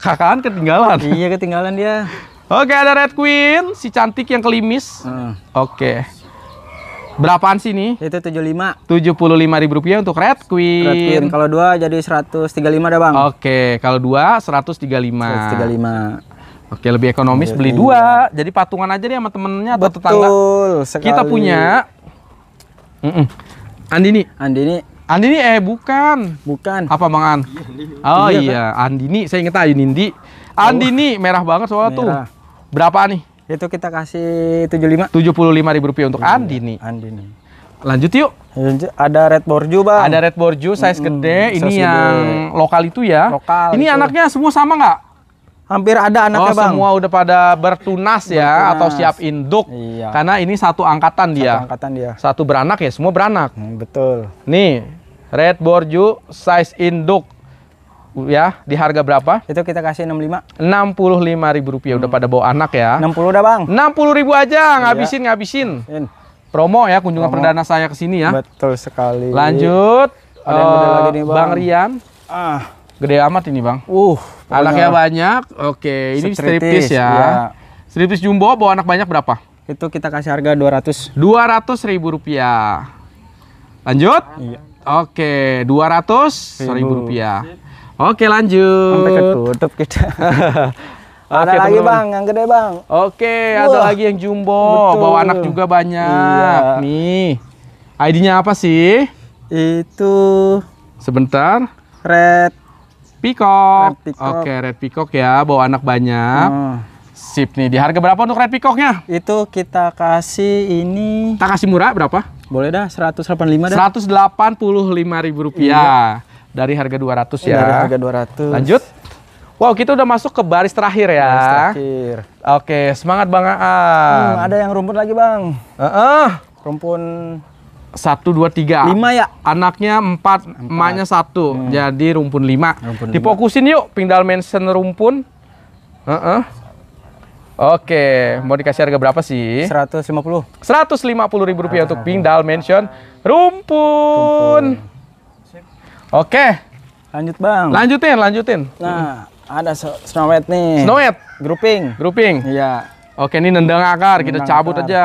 Kakak Aan ketinggalan. iya, ketinggalan dia. Oke, ada Red Queen, si cantik yang kelimis. Hmm. Oke. Berapaan sih ini? Itu puluh lima ribu rupiah untuk Red Queen. Red Queen. Kalau dua jadi seratus 135 dah, Bang. Oke, kalau dua seratus tiga lima. 135. lima. Oke, lebih ekonomis beli iya. dua. Jadi patungan aja deh sama temennya atau Betul tetangga. Sekali. Kita punya. Mm -mm. Andini. Andini. Andini eh bukan. Bukan. Apa Bang An? Iya, oh iya, iya. Andini. Saya inget aja Nindi. Andini oh. merah banget soalnya tuh. Berapa nih? Itu kita kasih tujuh tujuh lima puluh lima ribu rupiah untuk Andini. Andini. Lanjut yuk. Ada red borju bang. Ada red borju size mm -hmm. gede. Ini size yang lokal itu ya. Lokal. Ini itu. anaknya semua sama nggak? hampir ada anaknya oh, bang. Semua udah pada bertunas ya bertunas. atau siap induk. Iya. Karena ini satu angkatan dia. Satu angkatan dia. Satu beranak ya, semua beranak. Hmm, betul. Nih, red borju size induk ya di harga berapa? Itu kita kasih 65. 65 ribu rupiah hmm. udah pada bawa anak ya. 60 udah bang. 60 ribu aja iya. ngabisin ngabisin. In. Promo ya kunjungan Promo. perdana saya ke sini ya. Betul sekali. Lanjut. Ada yang uh, lagi nih, bang. bang Rian. Ah. Gede amat ini bang. Uh Anaknya banyak. Oke, ini striptis, ya. ya. Striptis jumbo bawa anak banyak berapa? Itu kita kasih harga dua ratus. Dua ratus ribu rupiah. Lanjut? Iya. Oke, dua ratus ribu rupiah. Oke, lanjut. Sampai ketutup kita. ada Oke, lagi bang, yang gede bang. Oke, okay, ada lagi yang jumbo. Betul. Bawa anak juga banyak. Iya. Nih, ID-nya apa sih? Itu sebentar. Red peacock. Red peacock. Oke, red peacock ya, bawa anak banyak. Hmm. Sip nih, di harga berapa untuk red peacocknya? Itu kita kasih ini. Kita kasih murah berapa? Boleh dah, 185 dah. 185 ribu rupiah. Iya. Dari harga 200 ya. Dari harga 200. Lanjut. Wow, kita udah masuk ke baris terakhir ya. Baris terakhir. Oke, semangat Bang Aan. Hmm, ada yang rumput lagi Bang. Uh -uh. Rumpun satu dua tiga lima ya anaknya empat, empat. emaknya satu hmm. jadi rumpun lima rumpun dipokusin lima. yuk pindal mansion rumpun uh -uh. oke mau dikasih harga berapa sih seratus seratus lima puluh lima puluh ribu rupiah ah, untuk pindal mention rumpun, rumpun. oke lanjut bang lanjutin lanjutin nah ada snowet nih snowet grouping grouping iya oke ini nendang akar nendang kita cabut akar. aja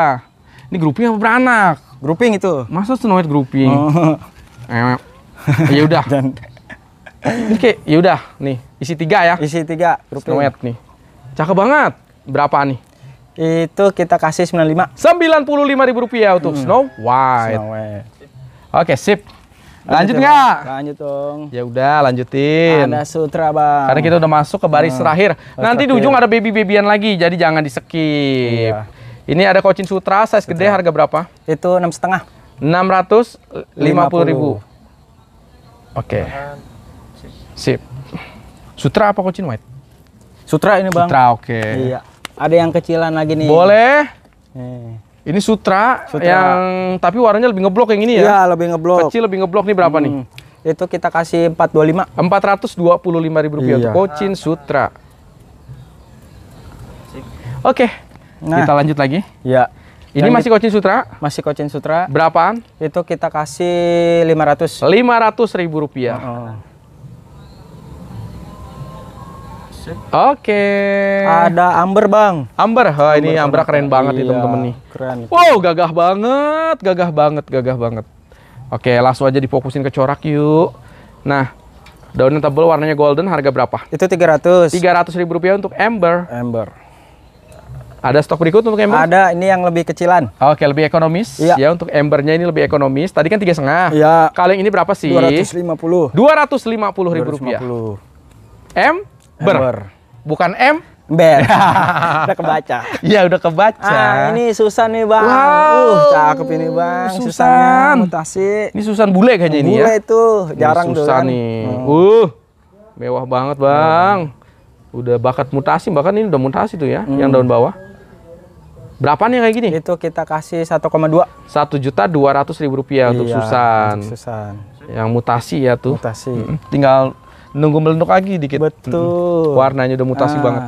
ini grouping apa beranak Grouping itu. masuk Snow White grouping? Oh. Eh, eh. ya udah. Dan Oke, ya udah nih, isi tiga ya. Isi tiga grouping. Snow White nih. Cakep banget. Berapa nih? Itu kita kasih 95. 95 ribu rupiah untuk hmm. Snow White. Snow White. Oke, sip. Lanjut ya, nggak? Lanjut dong. Ya udah, lanjutin. Ada sutra bang. Karena kita udah masuk ke baris hmm. terakhir. Nanti di ujung ada baby babyan lagi, jadi jangan di skip. Iya. Ini ada kucing Sutra size gede harga berapa? Itu enam setengah. Enam ratus lima puluh ribu. Oke. Okay. Sip. Sutra apa kucing White? Sutra ini bang. Sutra oke. Okay. Iya. Ada yang kecilan lagi nih. Boleh. Nih. Eh. Ini sutra, sutra yang tapi warnanya lebih ngeblok yang ini ya? Iya lebih ngeblok. Kecil lebih ngeblok nih berapa hmm. nih? Itu kita kasih 425. 425 ribu rupiah iya. untuk kucing Sutra. Oke. Okay. Nah, kita lanjut lagi. Ya. Ini Dan masih Kocin Sutra? Masih Kocin Sutra. Berapaan? Itu kita kasih 500. 500 ribu rupiah. Oh. oh. Oke. Okay. Ada amber, Bang. Amber. Oh, amber ini amber keren, keren banget iya, temen temen nih. Keren. Itu. Wow, gagah banget, gagah banget, gagah banget. Oke, langsung aja difokusin ke corak yuk. Nah, daunnya tebal warnanya golden, harga berapa? Itu Tiga ratus ribu rupiah untuk amber. Amber. Ada stok berikut untuk ember? Ada, ini yang lebih kecilan. Oke, lebih ekonomis. Iya. Ya, untuk embernya ini lebih ekonomis. Tadi kan tiga setengah. Iya. Kalau yang ini berapa sih? Dua ratus lima 250. 250 ribu rupiah. M ber. Ember. Bukan M Ember. udah kebaca. Iya, udah kebaca. Ah, ini Susan nih, Bang. Wow. Uh, cakep ini, Bang. Susan. Susan mutasi. Ini Susan bule kayaknya bule ini ya. Bule itu, jarang ini Susan kan? nih. Hmm. Uh. Mewah banget, hmm. Bang. Hmm. Udah bakat mutasi, bahkan ini udah mutasi tuh ya, hmm. yang daun bawah. Berapa nih ya kayak gini? Itu kita kasih 1,2. 1 juta 200 ribu rupiah iya, untuk Susan. Untuk Susan. Yang mutasi ya tuh. Mutasi. Mm -mm. Tinggal nunggu melenuk lagi dikit. Betul. Mm Warnanya udah mutasi ah. banget.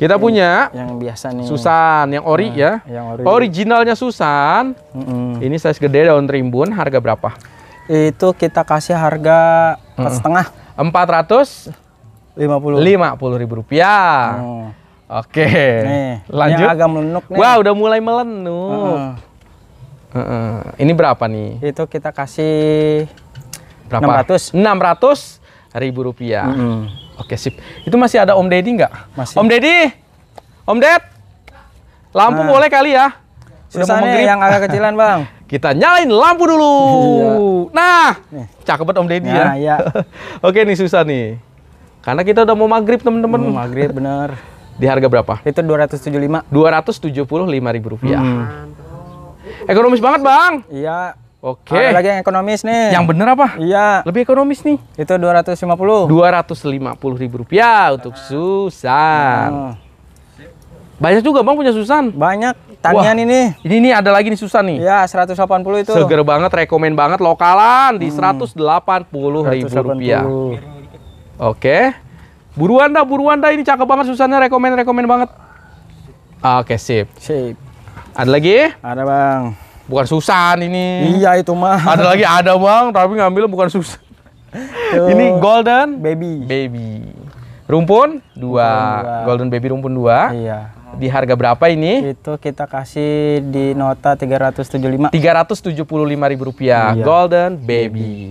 Kita punya yang biasa nih. Susan, yang ori nah, ya. Yang ori. Originalnya Susan. Mm -mm. Ini size gede daun rimbun, harga berapa? Itu kita kasih harga setengah. Empat ratus lima ribu rupiah. Mm. Oke. Okay. lanjut. agak melenuk nih. Wah, udah mulai melenuk. Uh. Uh, uh. Ini berapa nih? Itu kita kasih berapa? 600. 600 ribu rupiah. Mm -hmm. Oke, sip. Itu masih ada Om Deddy nggak? Masih. Om Deddy, Om Ded, lampu nah. boleh kali ya? Sudah mau maghrib. yang agak kecilan, Bang. Kita nyalain lampu dulu. Iya. Nah, cakep banget Om Deddy nah, ya. ya. Oke nih susah nih. Karena kita udah mau maghrib, teman-teman. maghrib, bener. Di harga berapa? Itu 275. 275 ribu rupiah. Hmm. Ekonomis banget, Bang. Iya. Oke. Ada lagi yang ekonomis nih. Yang bener apa? Iya. Lebih ekonomis nih. Itu 250. 250 ribu rupiah untuk nah. Susan. Hmm. Banyak juga bang punya Susan. Banyak. Tanian Wah, ini. Ini nih ada lagi nih Susan nih. Iya 180 itu. Seger banget, rekomend banget lokalan di hmm. 180 ribu rupiah. Oke. Buruan dah, buruan dah. Ini cakep banget susahnya. Rekomen, rekomen banget. Ah, oke, okay, sip. Sip. Ada lagi? Ada, Bang. Bukan Susan ini. Iya, itu mah. Ada lagi, ada, Bang. Tapi ngambil bukan Susan. Tuh. Ini golden baby. Baby. Rumpun dua. Golden baby rumpun dua. Iya. Di harga berapa ini? Itu kita kasih di nota 375. lima ribu rupiah. Iya. Golden baby. baby.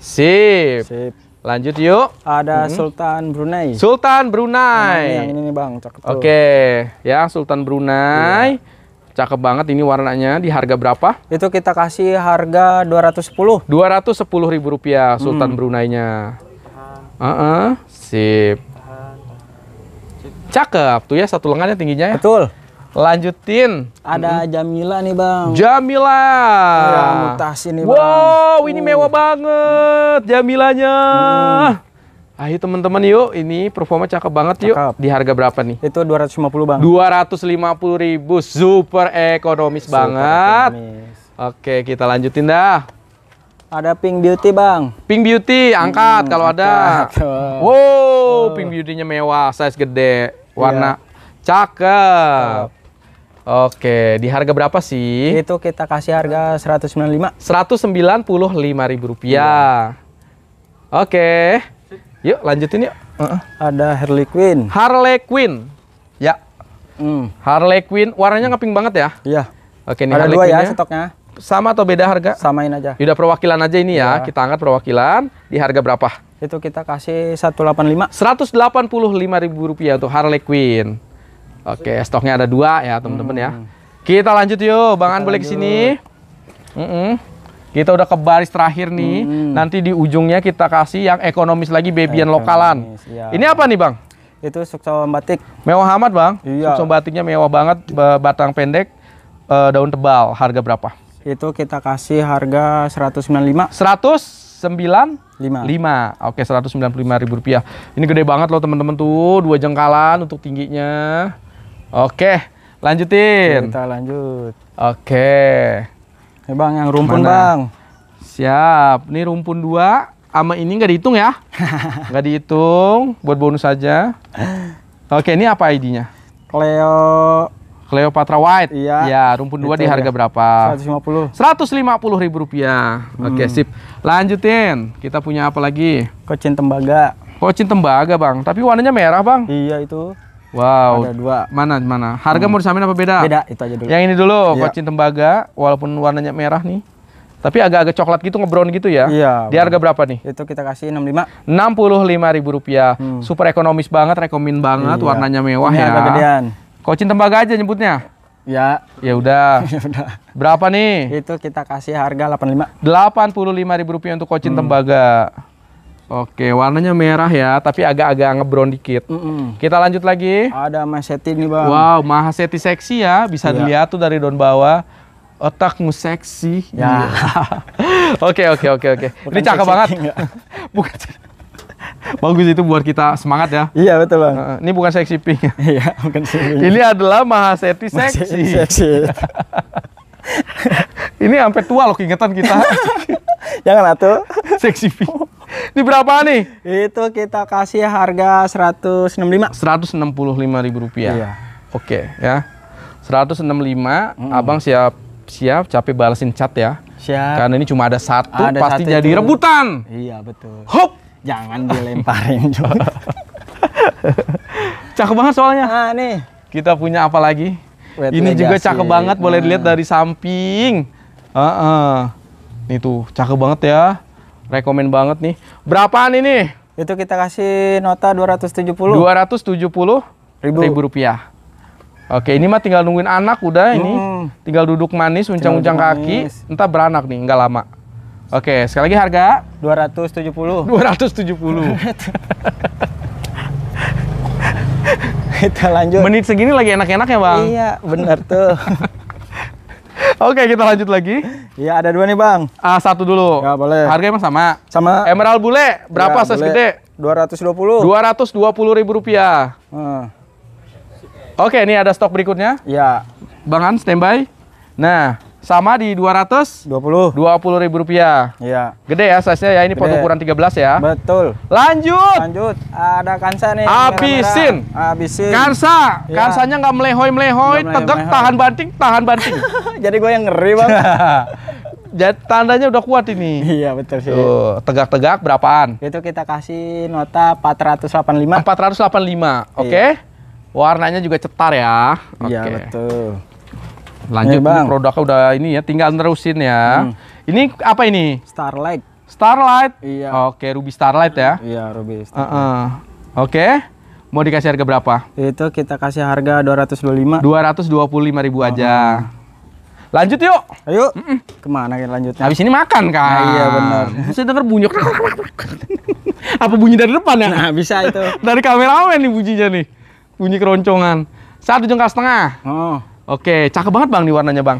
Sip. Sip. Lanjut yuk. Ada hmm. Sultan Brunei. Sultan Brunei. Nah, yang ini nih Bang, cakep Oke, okay. ya Sultan Brunei. Yeah. Cakep banget ini warnanya. Di harga berapa? Itu kita kasih harga dua dua ratus sepuluh ratus sepuluh ribu rupiah Sultan hmm. Brunei-nya. Uh -uh. Sip. Cakep tuh ya satu lengannya tingginya ya. Betul. Lanjutin. Ada Jamila nih bang. Jamila. Ya, mutasi nih wow, bang. Wow, ini uh. mewah banget Jamilanya. Hmm. Ayo teman-teman yuk, ini performa cakep banget yuk. Di harga berapa nih? Itu 250 bang. 250 ribu, super ekonomis super banget. Ekonomis. Oke, kita lanjutin dah. Ada Pink Beauty bang. Pink Beauty, angkat hmm, kalau ada. Wow, oh. Pink Beauty-nya mewah, size gede, warna yeah. cakep. cakep. Oke, di harga berapa sih? Itu kita kasih harga 195. 195 ribu rupiah. Iya. Oke. Yuk lanjutin yuk. ada Harley Quinn. Harley Quinn. Ya. Hmm. hmm. Harley Quinn warnanya ngeping banget ya? Iya. Oke, ini ada Harley dua ya stoknya. Sama atau beda harga? Samain aja. Sudah perwakilan aja ini ya. ya. Kita angkat perwakilan di harga berapa? Itu kita kasih 185. 185 ribu rupiah untuk Harley Quinn. Oke, stoknya ada dua ya teman-teman ya. Hmm. Kita lanjut yuk, Bang An boleh sini. Mm -mm. Kita udah ke baris terakhir nih. Hmm. Nanti di ujungnya kita kasih yang ekonomis lagi babyan lokalan. Ya. Ini apa nih Bang? Itu suksom batik. Mewah amat Bang. Iya. Suksom batiknya mewah banget, batang pendek, eh, daun tebal. Harga berapa? Itu kita kasih harga 195. 100 sembilan Lima. Oke, seratus sembilan puluh lima ribu rupiah. Ini gede banget loh teman-teman tuh, dua jengkalan untuk tingginya. Oke, lanjutin. Kita lanjut. Oke. Ini eh, bang yang rumpun Mana? bang. Siap. Ini rumpun dua. Ama ini nggak dihitung ya? Nggak dihitung. Buat bonus saja. Oke, ini apa ID-nya? Cleo Cleopatra White. Iya. Ya, rumpun dua di harga ya. berapa? lima puluh ribu rupiah. Hmm. Oke, sip. Lanjutin. Kita punya apa lagi? Kocin tembaga. Kocin tembaga, Bang. Tapi warnanya merah, Bang. Iya, itu. Wow. Ada dua. Mana mana? Harga hmm. mau disamain apa beda? Beda, itu aja dulu. Yang ini dulu, ya. kocin tembaga walaupun warnanya merah nih. Tapi agak-agak coklat gitu, ngebrown gitu ya. Iya. Di harga berapa nih? Itu kita kasih 65. 65 ribu rupiah. Hmm. Super ekonomis banget, rekomend banget, iya. warnanya mewah Ini ya. Agak gedean. Kocin tembaga aja nyebutnya. Ya. Ya udah. Ya udah. Berapa nih? Itu kita kasih harga 85. 85 ribu rupiah untuk kocin hmm. tembaga. Oke, warnanya merah ya, tapi agak-agak ngebron dikit. Mm -mm. Kita lanjut lagi. Ada Maseti nih, Bang. Wow, Maseti seksi ya. Bisa iya. dilihat tuh dari daun bawah. Otakmu seksi. Ya. Iya. Oke, oke, oke, oke. Ini cakep banget. Bukan Bagus itu buat kita semangat ya. Iya betul bang. Uh, ini bukan seksi pink. iya bukan seksi. Ini adalah Mahaseti seksi. seksi. ini sampai tua loh ingetan kita. Jangan atuh. Seksi pink. Di berapa nih? Itu kita kasih harga 165. 165 ribu rupiah. Iya. Oke ya. 165, mm. abang siap siap capek balesin cat ya. Siap. Karena ini cuma ada satu, ada pasti satu jadi itu. rebutan. Iya betul. Hop. Jangan dilemparin juga. cakep banget soalnya. Nah nih. Kita punya apa lagi? Wet ini legacy. juga cakep banget, boleh nah. dilihat dari samping. Uh -uh. Nih tuh, cakep banget ya rekomen banget nih. Berapaan ini? Itu kita kasih nota 270. 270 ribu, ribu rupiah. Oke, ini mah tinggal nungguin anak udah ini. Tinggal duduk manis, uncang-uncang kaki, entah beranak nih, nggak lama. Oke, sekali lagi harga 270. 270. Kita lanjut. Menit segini lagi enak-enak ya, Bang? Iya, benar tuh. Oke, kita lanjut lagi. Iya, ada dua nih, Bang. Ah, satu dulu. Ya, boleh. Harganya emang sama. Sama. Emerald bule berapa ya, size gede? 220. 220 ribu rupiah. Hmm. Oke, ini ada stok berikutnya. Iya. Bang An, standby. Nah, sama di 200 20 20 ribu rupiah iya gede ya size nya ya ini pot ukuran 13 ya betul lanjut lanjut ada kansa nih habisin habisin kansa ya. kansanya nggak melehoi melehoi, tegak tahan banting tahan banting jadi gue yang ngeri bang jadi tandanya udah kuat ini iya betul sih Tuh, tegak-tegak berapaan itu kita kasih nota 485 485 oke okay. iya. warnanya juga cetar ya iya okay. iya betul lanjut ya, bang. produknya udah ini ya tinggal nerusin ya hmm. ini apa ini Starlight Starlight iya oke Ruby Starlight ya iya Ruby Starlight. Uh -uh. oke Mau dikasih harga berapa? Itu kita kasih harga dua dua ratus puluh lima ribu aja. -huh. Lanjut yuk. Ayo. Mm -mm. Kemana kita lanjutnya? Habis ini makan kak Nah, iya benar. Saya denger bunyi. Apa bunyi dari depan ya? Nah, bisa itu. dari kameramen nih bunyinya nih. Bunyi keroncongan. Satu jengkal setengah. Oh. Oke, cakep banget bang nih warnanya bang.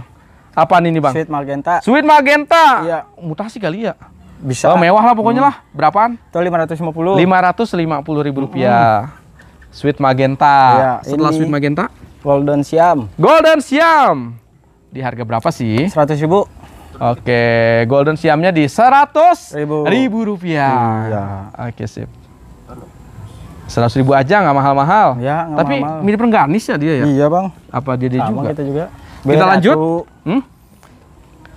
Apaan ini bang? Sweet magenta. Sweet magenta. Iya. Mutasi kali ya. Bisa. Oh, mewah lah pokoknya hmm. lah. Berapaan? Itu 550. 550 ribu rupiah. Hmm. Sweet magenta. Iya, Setelah ini sweet magenta? Golden Siam. Golden Siam. Di harga berapa sih? 100 ribu. Oke, Golden Siamnya di 100 ribu, ribu rupiah. Iya. Oke, sip seratus ribu aja nggak mahal-mahal. Ya, gak Tapi mahal -mahal. mirip rengganis ya dia ya. Iya bang. Apa dia, dia Sama juga? Kita juga. Beda kita lanjut. Hmm?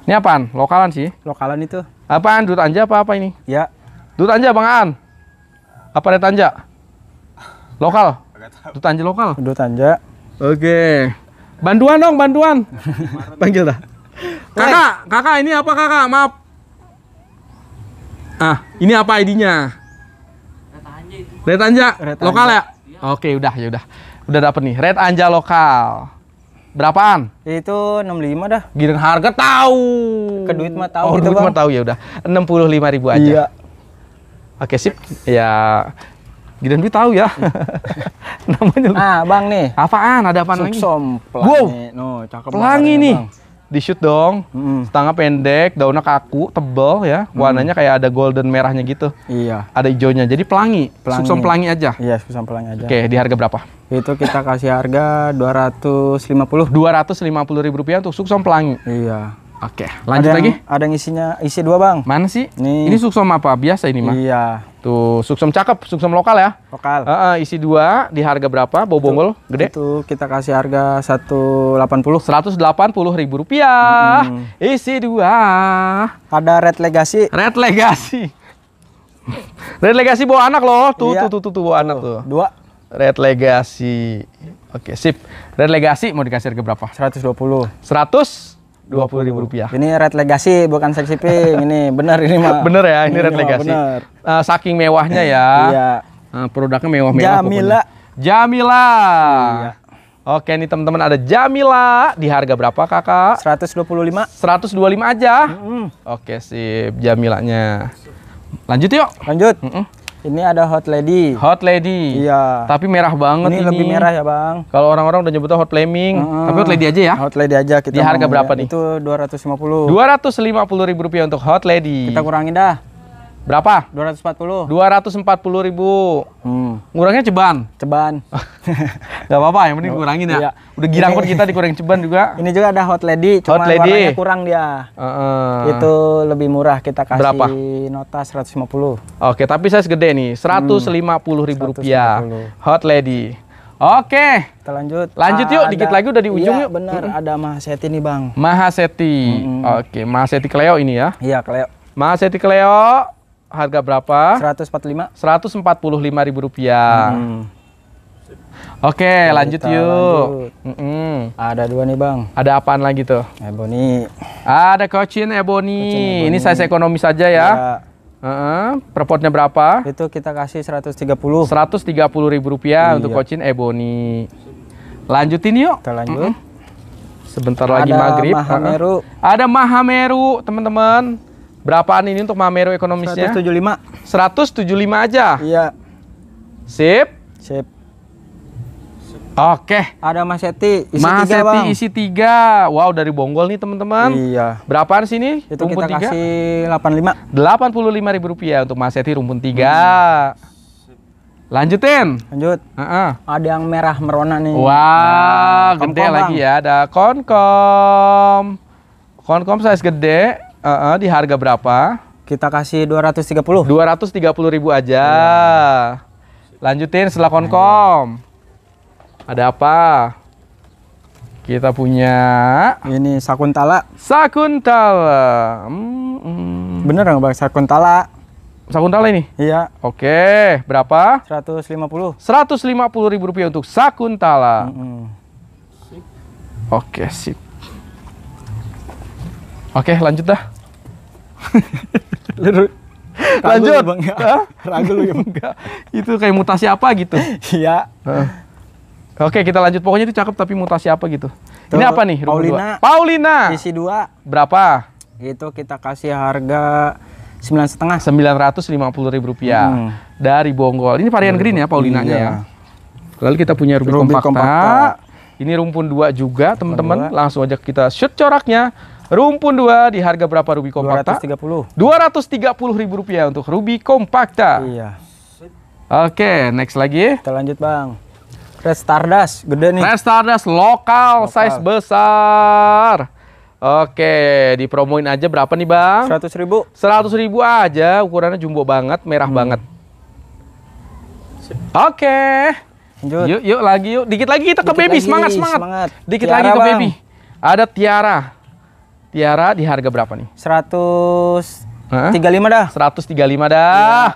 Ini apaan? Lokalan sih. Lokalan itu. Apaan? Dut Anja apa apa ini? Ya. Dut Anja Bang An. Apa dia Anja? Lokal. Dut Anja lokal. Dut Anja. Oke. Banduan dong, banduan. Panggil dah. Kakak, kakak ini apa kakak? Maaf. Ah, ini apa ID-nya? Red Anja, Red lokal Anja. ya? Oke, udah ya udah. Udah dapet nih, Red Anja lokal. Berapaan? Itu 65 dah. Giring harga tahu. Ke duit mah tahu oh, gitu, duit mah tahu ya udah. 65.000 ribu aja. Iya. Oke, sip. Ya Giring duit tahu ya. Namanya. Ah, Bang nih. Apaan? Ada apa nih? lagi? Wow. Nih. No, cakep Pelangi nih. Ya, Bang di shoot dong. Mm. Setengah pendek, daunnya kaku, tebel ya. Warnanya kayak ada golden merahnya gitu. Iya. Ada hijaunya. Jadi pelangi, pelangi. pelangi aja. Iya, subsom pelangi aja. Oke, di harga berapa? Itu kita kasih harga dua dua ratus ratus lima puluh lima puluh ribu rupiah untuk suksom pelangi. Iya. Oke, lanjut ada yang, lagi. Ada yang isinya isi dua, Bang. Mana sih? Nih. Ini suksom apa? Biasa ini, mah. Iya. Tuh, suksum cakep, suksum lokal ya. Lokal. Uh, uh, isi dua di harga berapa? Bobo bonggol gede. Itu kita kasih harga satu delapan puluh seratus delapan puluh ribu rupiah. Hmm. Isi dua. Ada red legacy. Red legacy. red legacy bawa anak loh. Tuh, iya. tuh, tuh, tuh, tuh bawa anak tuh. Dua. Red legacy. Oke, sip. Red legacy mau dikasih harga berapa? seratus dua puluh seratus dua puluh ribu rupiah. Ini red legacy bukan seksi pink. ini benar ini mah. Bener ya ini, ini red legacy. Bener. Uh, eh, saking mewahnya ya. iya. Uh, produknya mewah-mewah. Jamila. Pokoknya. Jamila. Iya. Oke nih teman-teman ada Jamila di harga berapa kakak? 125. 125 aja. Mm -hmm. Oke sip Jamilanya. Lanjut yuk. Lanjut. Mm -hmm. Ini ada Hot Lady. Hot Lady. Iya. Tapi merah banget ini. Ini lebih merah ya, Bang. Kalau orang-orang udah nyebutnya Hot Flaming, hmm. tapi Hot Lady aja ya. Hot Lady aja kita. Di harga berapa ya. nih? Itu 250. puluh ribu rupiah untuk Hot Lady. Kita kurangin dah. Berapa? 240. 240 ribu. Hmm. Ngurangnya ceban. Ceban. Gak apa-apa, yang penting kurangin ya. Iya. Udah girang pun kita dikurangin ceban juga. Ini juga ada hot lady, cuma hot lady. warnanya kurang dia. Uh, uh. Itu lebih murah kita kasih Berapa? nota 150. Oke, tapi saya segede nih, 150 hmm. ribu rupiah. 150. Hot lady. Oke. Kita lanjut. Lanjut yuk, ah, ada, dikit lagi udah di ujung iya, yuk. benar, -hmm. ada Mahaseti nih, Bang. Mahaseti. -hmm. Oke, Mahaseti Cleo ini ya. Iya, Cleo. Mahaseti Cleo harga berapa? 145. 145 ribu rupiah. Hmm. Oke, lanjut yuk. Lanjut. Mm -mm. Ada dua nih bang. Ada apaan lagi tuh? Ebony. Ada kocin Ebony. Ebony. Ini size ekonomi saja ya. ya. Uh -uh. Perpotnya berapa? Itu kita kasih 130. 130 ribu rupiah iya. untuk kocin Ebony. Lanjutin yuk. Kita lanjut. Mm -mm. Sebentar Ada lagi maghrib. Mahameru. Uh -uh. Ada Mahameru, teman-teman. Berapaan ini untuk Mamero ekonomisnya? 175. 175 aja. Iya. Sip. Sip. Oke. Ada Mas Seti isi Mas 3, Seti bang. isi tiga. Wow, dari Bonggol nih, teman-teman. Iya. Berapaan sini? Itu rumpun kita 3? kasih 85. 85 ribu rupiah untuk Mas Seti rumpun 3. Hmm. Lanjutin. Lanjut. Uh -uh. Ada yang merah merona nih. Wah, wow, nah, gede lagi ya. Ada konkom. Konkom size gede uh, di harga berapa? Kita kasih 230. 230 ribu aja. Ya. Lanjutin setelah konkom. Iya. Ada apa? Kita punya ini Sakuntala. Sakuntala. Hmm, hmm. Bener nggak bang Sakuntala? Sakuntala ini? Iya. Oke, berapa? 150. 150 ribu rupiah untuk Sakuntala. Hmm, -hmm. Oke, sip. Oke, lanjut dah. lanjut bang ya? ragu lu ya enggak itu kayak mutasi apa gitu iya uh. oke kita lanjut pokoknya itu cakep tapi mutasi apa gitu Tuh, ini apa nih Paulina dua. Paulina isi dua berapa itu kita kasih harga sembilan setengah sembilan ratus lima puluh ribu rupiah hmm. dari Bonggol ini varian green ya Paulinanya iya. ya lalu kita punya rumput kompakta. kompakta ini rumpun dua juga teman-teman langsung aja kita shoot coraknya Rumpun 2 di harga berapa Ruby Kompakta? 230. 230 ribu rupiah untuk Ruby Kompakta. Iya. Oke, okay, next lagi. Kita lanjut, Bang. Red Stardust, gede nih. Red Stardust lokal, lokal. size besar. Oke, dipromoin aja berapa nih bang? Seratus ribu Seratus ribu aja, ukurannya jumbo banget, merah hmm. banget Oke Lanjut. Yuk, yuk lagi yuk, dikit lagi kita Dikit ke baby, lagi. semangat, semangat semangat Dikit Tiara, lagi ke bang. baby Ada Tiara Tiara di harga berapa nih? 100 tiga lima dah. Seratus 135 dah. Iya.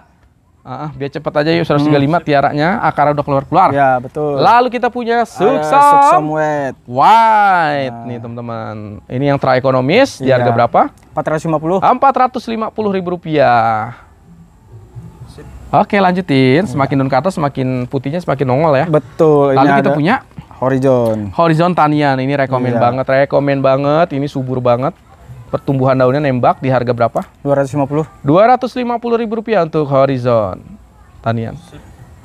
Uh, biar cepat aja yuk seratus 135 lima hmm. tiaranya akar udah keluar-keluar. Ya, betul. Lalu kita punya Suksom White. White nah. nih teman-teman. Ini yang traekonomis iya. di harga berapa? lima puluh ribu rupiah. Oke, lanjutin. Semakin ya. ke atas semakin putihnya semakin nongol ya. Betul. Lalu kita ada. punya Horizon. Horizon Tanian ini rekomend iya. banget, rekomend banget. Ini subur banget. Pertumbuhan daunnya nembak di harga berapa? 250. 250 ribu rupiah untuk Horizon Tanian.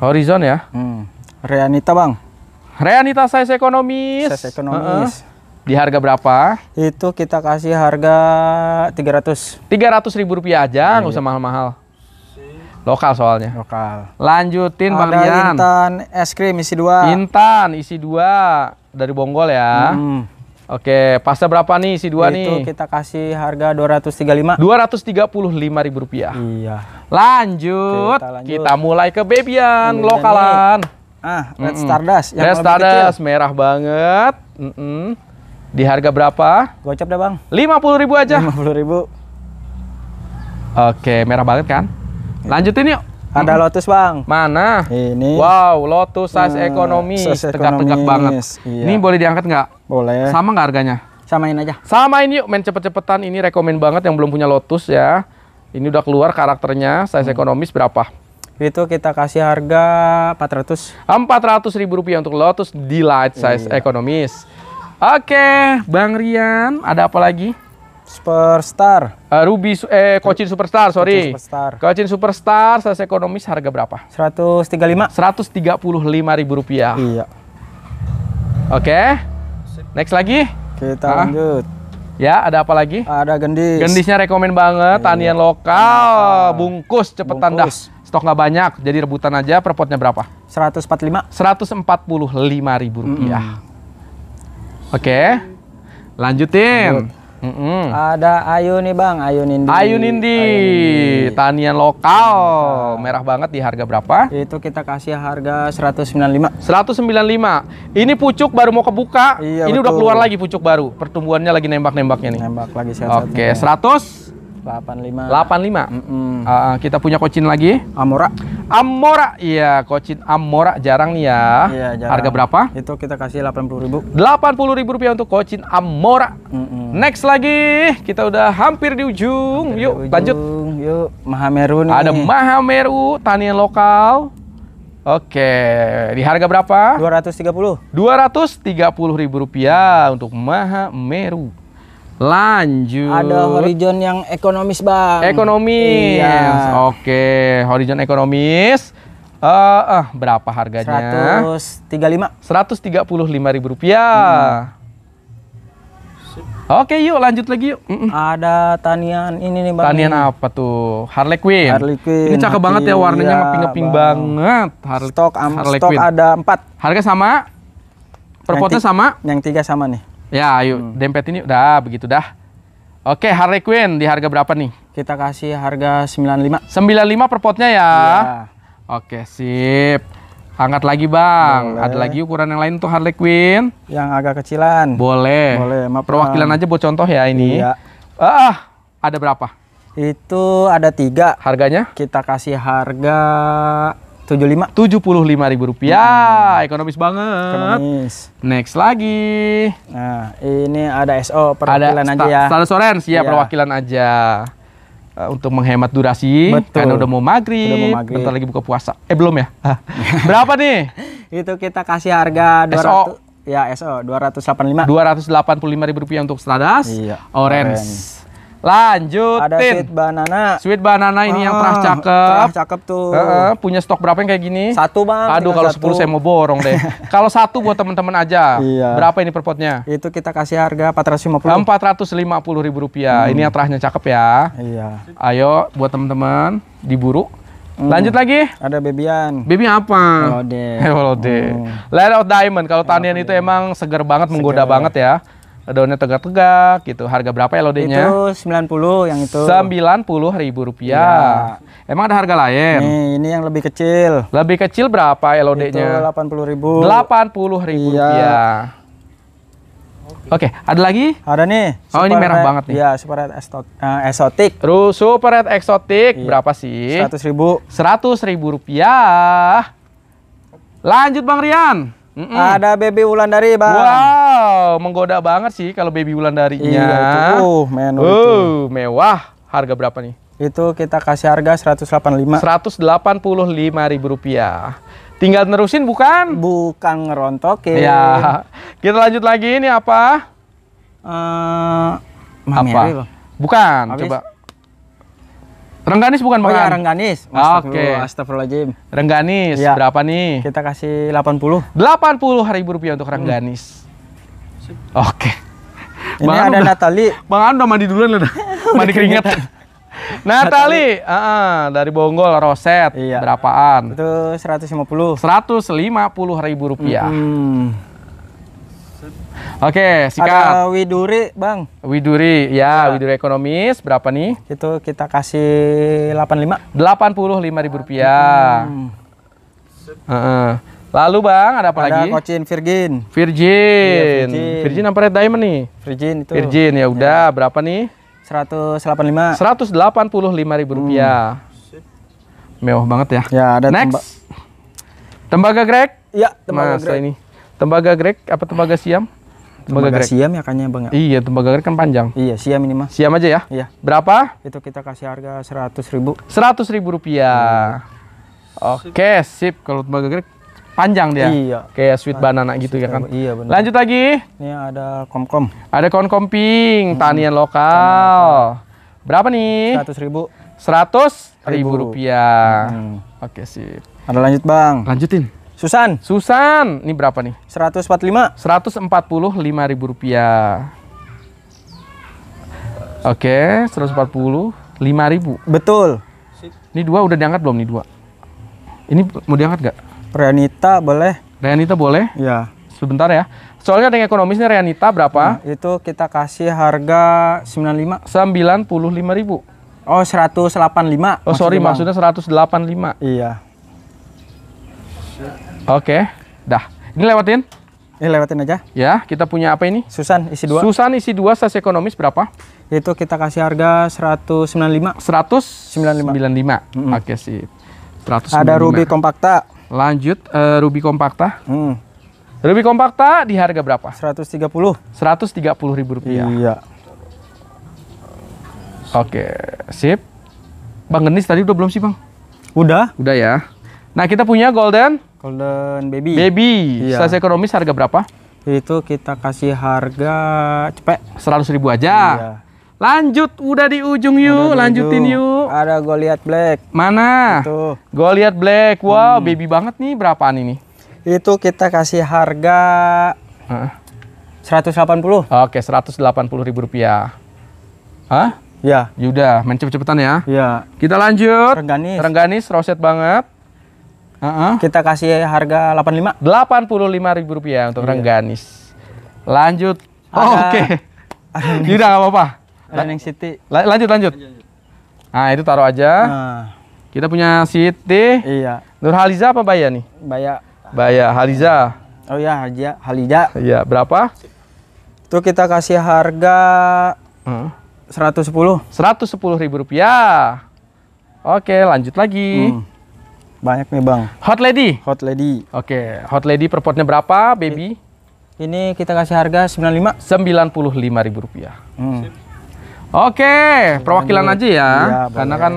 Horizon ya. Hmm. Reanita bang. Reanita size ekonomis. Size ekonomis. Uh -uh. Di harga berapa? Itu kita kasih harga 300. 300 ribu rupiah aja, iya, nggak usah iya. mahal-mahal. Lokal soalnya. Lokal. Lanjutin Ada Intan es krim isi dua. Intan isi dua dari Bonggol ya. Hmm. Oke, pasta berapa nih isi dua nih? Itu kita kasih harga dua Dua ratus ratus tiga tiga lima. puluh lima ribu rupiah. Iya. Lanjut, kita, lanjut. kita mulai ke Bebian Ini lokalan. Ah, Red mm -mm. Stardust. Yang Red Stardust kecil. merah banget. Mm -mm. Di harga berapa? Gocap deh bang. Lima puluh ribu aja. Lima puluh ribu. Oke, merah banget kan? Lanjutin yuk. Ada Lotus bang. Mana? Ini. Wow, Lotus eh, size hmm, ekonomi. Tegak-tegak banget. Iya. Ini boleh diangkat nggak? Boleh. Sama nggak harganya? Samain aja. Samain yuk, main cepet-cepetan. Ini rekomend banget yang belum punya Lotus ya. Ini udah keluar karakternya, size hmm. ekonomis berapa? Itu kita kasih harga 400. 400 ribu rupiah untuk Lotus Delight size iya. ekonomis. Oke, Bang Rian, ada apa lagi? Superstar. Uh, Ruby eh Cochin Superstar, sorry. Cochin Superstar. Cochin Superstar saya ekonomis harga berapa? 135. lima ribu rupiah. Iya. Oke. Okay. Next lagi? Kita lanjut. Ya, ada apa lagi? Ada gendis. Gendisnya rekomen banget, iya. tanian lokal, bungkus cepetan bungkus. dah. Stok nggak banyak, jadi rebutan aja. Perpotnya berapa? 145. 145 ribu rupiah. Mm -hmm. Oke, okay. lanjutin. Lanjut. Mm -hmm. Ada Ayu nih Bang, Ayu Nindi. Ayu Nindi, tanian lokal. Nah. Merah banget di harga berapa? Itu kita kasih harga 195. 195. Ini pucuk baru mau kebuka. Iya, ini betul. udah keluar lagi pucuk baru. Pertumbuhannya lagi nembak-nembaknya nih. Nembak lagi sehat Oke, 100 85. 85. Mm -hmm. Uh, kita punya kocin lagi. Amora. Amora, iya kocin Amora jarang nih ya. Iya, jarang. Harga berapa? Itu kita kasih delapan puluh ribu. Delapan puluh ribu rupiah untuk kocin Amora. Mm -mm. Next lagi, kita udah hampir di ujung. Hampir yuk, di ujung. lanjut. Yuk, Mahameru nih. Ada Mahameru, tanian lokal. Oke, di harga berapa? Dua Dua ratus ratus tiga puluh. tiga puluh ribu rupiah untuk Mahameru. Lanjut. Ada horizon yang ekonomis, Bang. Ekonomis. Iya. Oke, horizon ekonomis. Eh, uh, uh, berapa harganya? 135. 135 ribu rupiah. Hmm. Oke yuk lanjut lagi yuk. Mm -mm. Ada tanian ini nih bang. Tanian apa tuh? Harley Quinn. Harley Quinn. Ini cakep banget ya warnanya iya, ngeping-ngeping banget. Harley, stok, um, Harley stok ada empat. Harga sama? Perpotnya sama? Yang tiga sama nih. Ya, ayo hmm. dempet ini udah begitu dah. Oke, Harley Quinn di harga berapa nih? Kita kasih harga 95. 95 per potnya ya. Yeah. Oke, sip. Angkat lagi, Bang. Boleh. Ada lagi ukuran yang lain tuh Harley Quinn yang agak kecilan. Boleh. Boleh, maaf. Perwakilan aja buat contoh ya ini. Iya. Ah, ada berapa? Itu ada tiga. Harganya? Kita kasih harga 75. 75 ribu rupiah. Hmm. Ekonomis banget. Ekonomis. Next lagi. Nah, ini ada SO perwakilan ada aja ya. Ada orange ya, perwakilan aja. Eh, untuk menghemat durasi Betul. karena udah mau maghrib, udah mau maghrib, bentar lagi buka puasa. Eh belum ya? Berapa nih? Itu kita kasih harga 200 SO. ya SO 285. 285 ribu rupiah untuk Stradas iya, orange. orange. Lanjut. Ada sweet banana. Sweet banana ini ah, yang terah ah, cakep. Terah cakep tuh. Uh, punya stok berapa yang kayak gini? Satu bang. Aduh kalau sepuluh saya mau borong deh. kalau satu buat teman-teman aja. Iya. Berapa ini per potnya? Itu kita kasih harga empat ratus lima puluh. Empat ratus lima puluh ribu rupiah. Hmm. Ini yang terahnya cakep ya. Iya. Ayo buat teman-teman diburu. Hmm. Lanjut lagi. Ada bebian. Bebian apa? Hello day. Hello day. diamond. Kalau tanian itu emang seger banget, seger. menggoda banget ya daunnya tegak-tegak gitu. Harga berapa ya LOD-nya? Itu 90 yang itu. 90 ribu rupiah. Ya. Emang ada harga lain? Nih, ini yang lebih kecil. Lebih kecil berapa ya LOD-nya? Itu 80 ribu. 80 ribu ya. rupiah. Oke, ada lagi? Ada nih. Oh, ini merah red, banget nih. Iya, super red eh, Exotic. Uh, super red Exotic iya. berapa sih? 100 ribu. 100 ribu rupiah. Lanjut Bang Rian. Mm -mm. Ada baby Wulandari, Bang. Wow, menggoda banget sih kalau baby Wulandarinya. Iya, itu. Uh, menu oh, uh, mewah. Harga berapa nih? Itu kita kasih harga seratus Seratus delapan delapan lima. puluh lima ribu rupiah. Tinggal nerusin bukan? Bukan ngerontokin. Ya. Kita lanjut lagi ini apa? Uh, apa? Bukan, Habis? coba Rengganis bukan oh iya, makan? Oh ya, Rengganis. Oke. Astagfirullahaladzim. Rengganis, ya. berapa nih? Kita kasih 80. 80 ribu rupiah untuk Rengganis. Hmm. Oke. Ini Bang ada Natali. Bang Anu udah mandi duluan lah. mandi keringet. Natali. Uh, uh, dari Bonggol, Roset, iya. berapaan? Itu 150. 150 ribu rupiah. Hmm. Oke, sikat. Ada Widuri, Bang. Widuri, ya, ya, Widuri ekonomis berapa nih? Itu kita kasih 85. 85 ribu rupiah. Hmm. Uh -uh. Lalu Bang, ada apa ada lagi? Ada Cochin Virgin. Virgin. Iya, Virgin. Virgin apa Red Diamond nih? Virgin itu. Virgin, ya udah, ya. berapa nih? 185. 185 ribu hmm. rupiah. Hmm. Mewah banget ya. Ya, ada Next. Tembaga Greg? Ya, tembaga Masa Greg. ini. Tembaga Greg apa tembaga Siam? tembaga grek. siam ya kayaknya bang. Ya? Iya, tembaga grek kan panjang. Iya, siam ini mas. Siam aja ya? Iya. Berapa? Itu kita kasih harga seratus ribu. Seratus ribu rupiah. Hmm. Oke, okay, sip. Kalau tembaga grek panjang dia. Iya. Kayak sweet banana gitu ya kan. Iya benar. Lanjut lagi. Ini ada komkom. Ada komkom pink, hmm. tanian lokal. Berapa nih? Seratus ribu. Seratus ribu rupiah. Hmm. Oke sip. Ada lanjut bang. Lanjutin. Susan. Susan, ini berapa nih? 145. 145 ribu rupiah. Oke, okay, 145 ribu. Betul. Ini dua udah diangkat belum nih dua? Ini mau diangkat gak? Renita boleh. Renita boleh? Ya. Sebentar ya. Soalnya ada yang ekonomis Renita berapa? Nah, itu kita kasih harga 95. 95 ribu. Oh, 185. Oh, sorry, maksudnya 185. Iya. Oke, dah. Ini lewatin. Ini lewatin aja. Ya, kita punya apa ini? Susan isi dua. Susan isi dua sas ekonomis berapa? Itu kita kasih harga 195. 195. Mm -hmm. Oke, sih. 195. Ada Ruby Kompakta. Lanjut uh, Ruby Kompakta. Hmm. Ruby Kompakta di harga berapa? 130. 130 ribu rupiah. Iya. Oke, sip. Bang Genis tadi udah belum sih, Bang? Udah. Udah ya. Nah, kita punya Golden Golden Baby. Baby. Iya. Stas ekonomis harga berapa? Itu kita kasih harga cepet. Seratus ribu aja. Iya. Lanjut, udah di ujung yuk, udah lanjutin yuk. Ada Goliath Black. Mana? Itu. Goliath Black. Wow, hmm. baby banget nih. Berapaan ini? Itu kita kasih harga seratus delapan puluh. Oke, seratus delapan puluh ribu rupiah. Hah? Ya. Yaudah, main cepet-cepetan ya. Iya. Kita lanjut. Rengganis. Rengganis, roset banget. Uh-huh. Kita kasih harga 85. 85 ribu rupiah untuk iya. rengganis. Lanjut. Oh, Oke. Okay. Tidak nggak apa-apa. Running City. La- lanjut, lanjut lanjut. Nah itu taruh aja. Nah. Kita punya siti Iya. Nur Haliza apa Baya nih? Baya. Baya Haliza. Oh iya Haliza. Haliza. Iya berapa? Itu kita kasih harga hmm. 110. 110 ribu rupiah. Oke lanjut lagi. Hmm. Banyak nih bang. Hot lady. Hot lady. Oke, okay. hot lady perpotnya berapa, baby? Ini kita kasih harga 95. 95 ribu rupiah. Hmm. Oke, okay. perwakilan aja ya, ya karena kan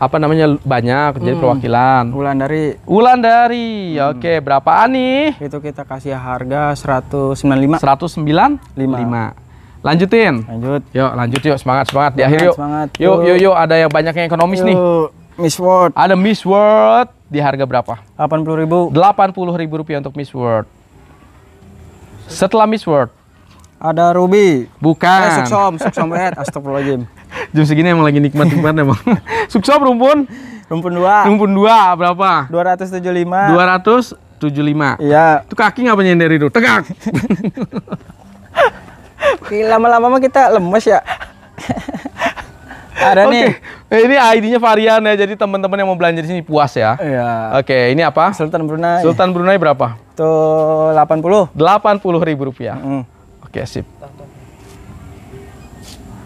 apa namanya banyak jadi hmm. perwakilan. Ulan dari. Ulan dari. Hmm. Oke, berapa nih? Itu kita kasih harga seratus sembilan lima 195. 195. lima Lanjutin. Lanjut. Yuk, lanjut yuk. Semangat, semangat. Di akhir yuk. Semangat. Yuk, yuk, yuk. Ada yang banyak yang ekonomis yuk. nih. Miss World. Ada Miss World di harga berapa? 80.000. 80.000 rupiah untuk Miss World. Setelah Miss World. Ada Ruby. Bukan. Eh, Suksom, Suksom Ed. Astagfirullahaladzim. Jam segini emang lagi nikmat-nikmat emang. Suksom rumpun. Rumpun 2. Rumpun 2 berapa? 275. 275. Iya. Itu kaki ngapa nyender itu? Tegak. Lama-lama kita lemes ya. Ada okay. nih. Ini ID-nya varian ya. Jadi teman-teman yang mau belanja di sini puas ya. Iya. Oke, okay, ini apa? Sultan Brunei. Sultan Brunei berapa? Tuh 80. 80 ribu rupiah. Mm. Oke, okay, sip.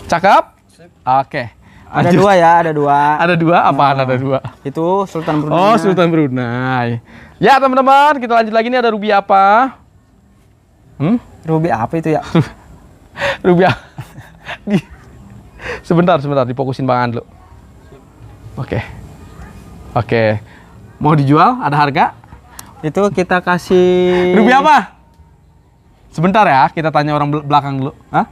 Cakap? Sip. Oke. Okay. Ada dua ya, ada dua. Ada dua? Apaan ada dua? Itu Sultan oh, Brunei. Oh, Sultan Brunei. Ya, teman-teman, kita lanjut lagi nih ada rubi apa? Hmm? Rubi apa itu ya? rubi apa? sebentar, sebentar. dipokusin Bang Andlu Oke. Okay. Oke. Okay. Mau dijual? Ada harga? Itu kita kasih... Rupiah apa? Sebentar ya, kita tanya orang belakang dulu. Ah,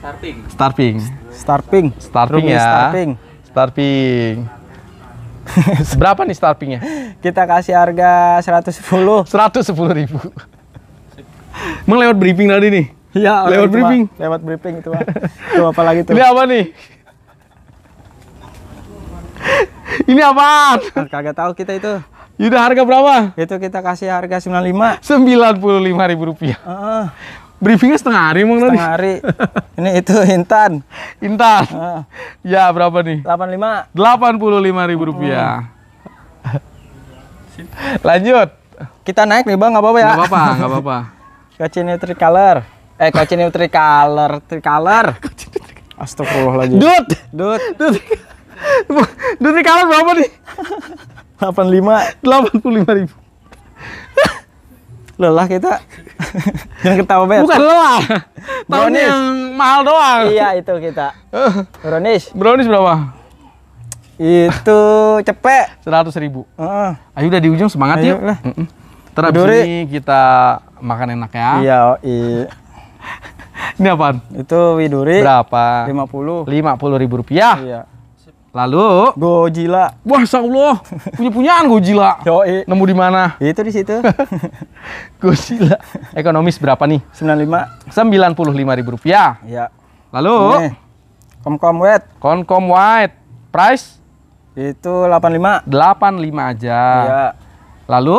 starting. starping. Starping. Starping. Starping ya. Starping. Starping. Berapa nih starpingnya? Kita kasih harga seratus sepuluh. Seratus sepuluh ribu. Emang lewat briefing tadi nih? Iya, lewat itu briefing. lewat briefing itu mah. Itu apa lagi tuh? Ini apa nih? ini apa? Ah, kagak tahu kita itu. Yaudah harga berapa? Itu kita kasih harga 95. 95 ribu rupiah. Uh, uh. Briefingnya setengah hari emang Setengah hari. ini itu Intan. Intan. Uh. Ya berapa nih? 85. 85 ribu rupiah. Uh. Lanjut. Kita naik nih bang, nggak apa-apa ya? Nggak apa-apa, nggak apa-apa. Kacini tricolor eh color, itu tricolor, tricolor. Astagfirullahaladzim. Dut, dut, dut. Dut tricolor berapa nih? 85 85 ribu. lelah kita. Jangan ketawa banyak. Bukan lelah. Tahun yang mahal doang. Iya, itu kita. Eh. Brownies. Brownies berapa? Itu cepet. seratus ribu. Uh. Ayo udah di ujung semangat Ayo, yuk. Lah. Ntar abis ini kita makan enak ya. Iya, iya. Ini apa? Itu Widuri. Berapa? 50. 50 ribu rupiah. Iya. Lalu Gojila. Wah, Allah. Punya-punyaan Gojila. Yoi. Nemu di mana? Itu di situ. Gojila. Ekonomis berapa nih? 95. 95 ribu rupiah. Iya. Lalu Ini. Komkom White. Komkom White. Price? Itu 85. 85 aja. Iya. Lalu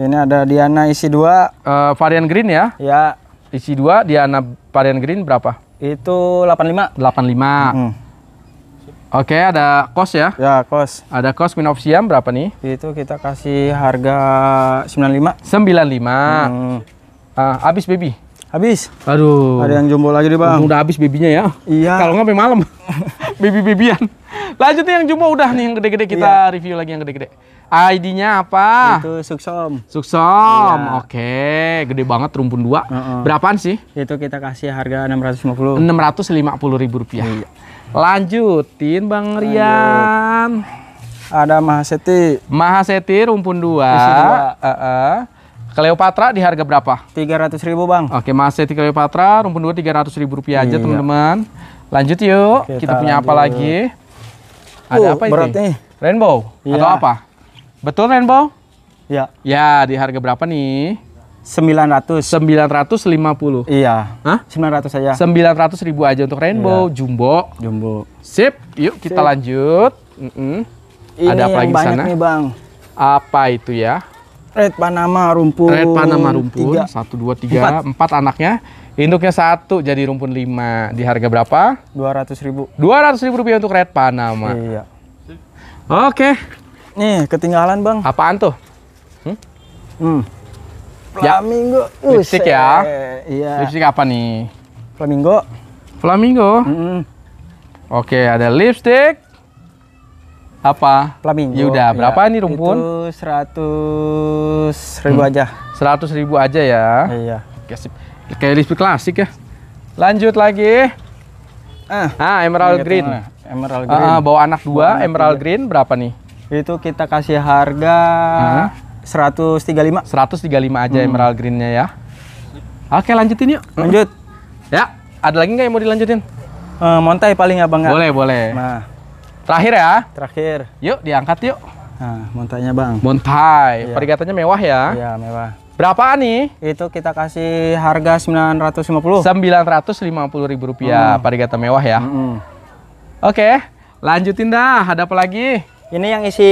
ini ada Diana isi dua Uh, varian green ya? Ya. Isi dia anak varian green berapa? Itu delapan 85. 85. lima. Hmm. Oke, ada kos ya? Ya, kos. Ada kos Queen of Siam berapa nih? Itu kita kasih harga 95. 95. Hmm. lima. Ah, habis baby. Habis. Aduh. Ada yang jumbo lagi deh, Bang. Udah habis babynya ya. Iya. Kalau nggak sampai malam. Baby-babyan. nih yang jumbo udah nih yang gede-gede kita iya. review lagi yang gede-gede. ID-nya apa? Itu Suksom. Suksom. Iya. Oke, gede banget rumpun dua. Uh -uh. Berapaan sih? Itu kita kasih harga 650. 650 ribu rupiah. Iya. Lanjutin Bang Lanjut. Rian. Ada Mahaseti. Mahaseti rumpun dua. Heeh. Cleopatra di harga berapa? 300 ribu Bang. Oke, Mahaseti Cleopatra rumpun dua 300 ribu rupiah aja iya. teman-teman. Iya. Lanjut yuk, kita, kita punya lanjut. apa lagi? Ada uh, apa ini? nih. Rainbow iya. atau apa? Betul Rainbow? Ya. Ya, di harga berapa nih? 900. 950. Iya. Hah? 900 saja. 900 ribu aja untuk Rainbow, iya. Jumbo. Jumbo. Sip, yuk kita lanjut. Mm -mm. Ini Ada apa lagi banyak sana? nih Bang. Apa itu ya? Red Panama rumpun. Red Panama rumpun. Tiga. Satu, dua, tiga, empat, empat anaknya. Induknya satu jadi rumpun lima. Di harga berapa? Dua ratus ribu. Dua ratus ribu rupiah untuk Red Panama. Iya. Oke. Nih, ketinggalan bang. Apaan tuh? Hmm? hmm. Ya. Flamingo. Ya. Lipstick ya? Iya. Lipstick apa nih? Flamingo. Flamingo? -hmm. Oke, ada lipstick. Apa? Flamingo. Ya udah berapa ya, nih rumpun? seratus ribu hmm. aja. seratus ribu aja ya? Iya. Kayak lipstick klasik ya? Lanjut lagi. Ah, ah Emerald Green. Emerald ah, ah, Green. Uh, bawa anak dua, Emerald Green berapa nih? itu kita kasih harga seratus tiga lima seratus tiga lima aja hmm. emerald greennya ya oke lanjutin yuk lanjut ya ada lagi nggak yang mau dilanjutin uh, montai paling abang ya, boleh boleh nah. terakhir ya terakhir yuk diangkat yuk nah montainya bang montai iya. perigatannya mewah ya iya mewah berapa nih? Itu kita kasih harga sembilan sembilan ratus ratus lima puluh lima puluh ribu rupiah, hmm. mewah ya. Hmm. Oke, lanjutin dah. Ada apa lagi? Ini yang isi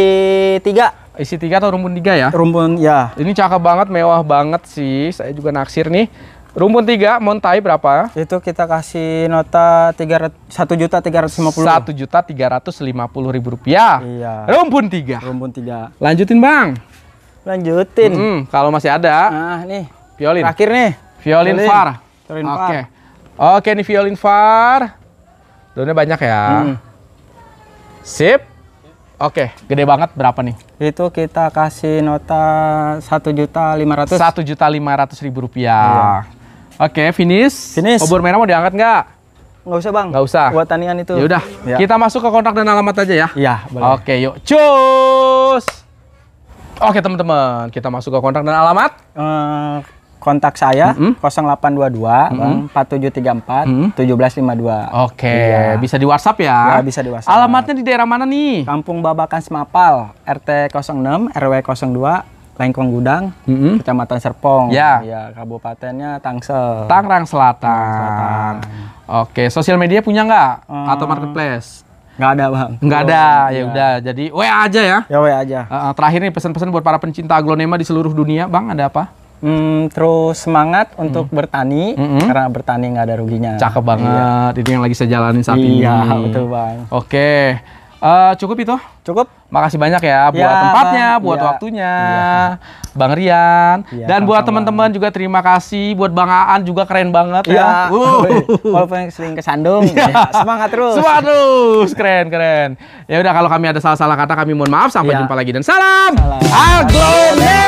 tiga. Isi tiga atau rumpun tiga ya? Rumpun ya. Ini cakep banget, mewah banget sih. Saya juga naksir nih. Rumpun tiga, montai berapa? Itu kita kasih nota tiga satu juta tiga ratus lima puluh. Satu juta tiga ratus lima puluh ribu rupiah. Iya. Rumpun tiga. Rumpun tiga. Lanjutin bang. Lanjutin. -hmm. Kalau masih ada. Nah nih. Violin. Terakhir nih. Violin, violin. far. Violin Oke. Okay. Oke okay, nih violin far. Daunnya banyak ya. Hmm. Sip. Oke, gede banget berapa nih? Itu kita kasih nota satu juta lima ratus. Satu juta lima ratus ribu rupiah. Iya. Oke, finish. Finish. Obor merah mau diangkat nggak? Nggak usah bang. Nggak usah. Buat tanian itu. Yaudah, ya. Iya. kita masuk ke kontak dan alamat aja ya. Iya, boleh. Oke, yuk. Cus! Oke teman-teman, kita masuk ke kontak dan alamat. Uh, kontak saya mm -hmm. 0822 mm -hmm. 4734 mm -hmm. 1752. Oke, okay. iya. bisa di WhatsApp ya? Ya, bisa di WhatsApp. Alamatnya di daerah mana nih? Kampung Babakan Semapal, RT 06 RW 02 Lengkong Gudang, mm -hmm. Kecamatan Serpong. Ya. ya, kabupatennya Tangsel. Tangerang Selatan. Selatan. Oke, sosial media punya nggak? Hmm. Atau marketplace? Nggak ada bang. Nggak ada, oh, ya iya. udah. Jadi WA aja ya. Ya WA aja. Uh, terakhir nih pesan-pesan buat para pencinta aglonema di seluruh dunia, bang ada apa? Mm, terus semangat untuk mm. bertani hmm. karena bertani nggak ada ruginya. Cakep iya. banget. Iya. Ini yang lagi saya jalanin saat iya, ini. Iya, betul bang. Oke. Uh, cukup itu? Cukup. Makasih banyak ya buat ya, tempatnya, bang. buat ya. waktunya. Ya. Bang Rian ya, dan buat teman-teman juga terima kasih buat Bang Aan juga keren banget iya. ya. ya. Uh. Walaupun sering kesandung iya. ya. semangat terus. Semangat terus, keren keren. Ya udah kalau kami ada salah-salah kata kami mohon maaf sampai ya. jumpa lagi dan salam. salam. Aglonema.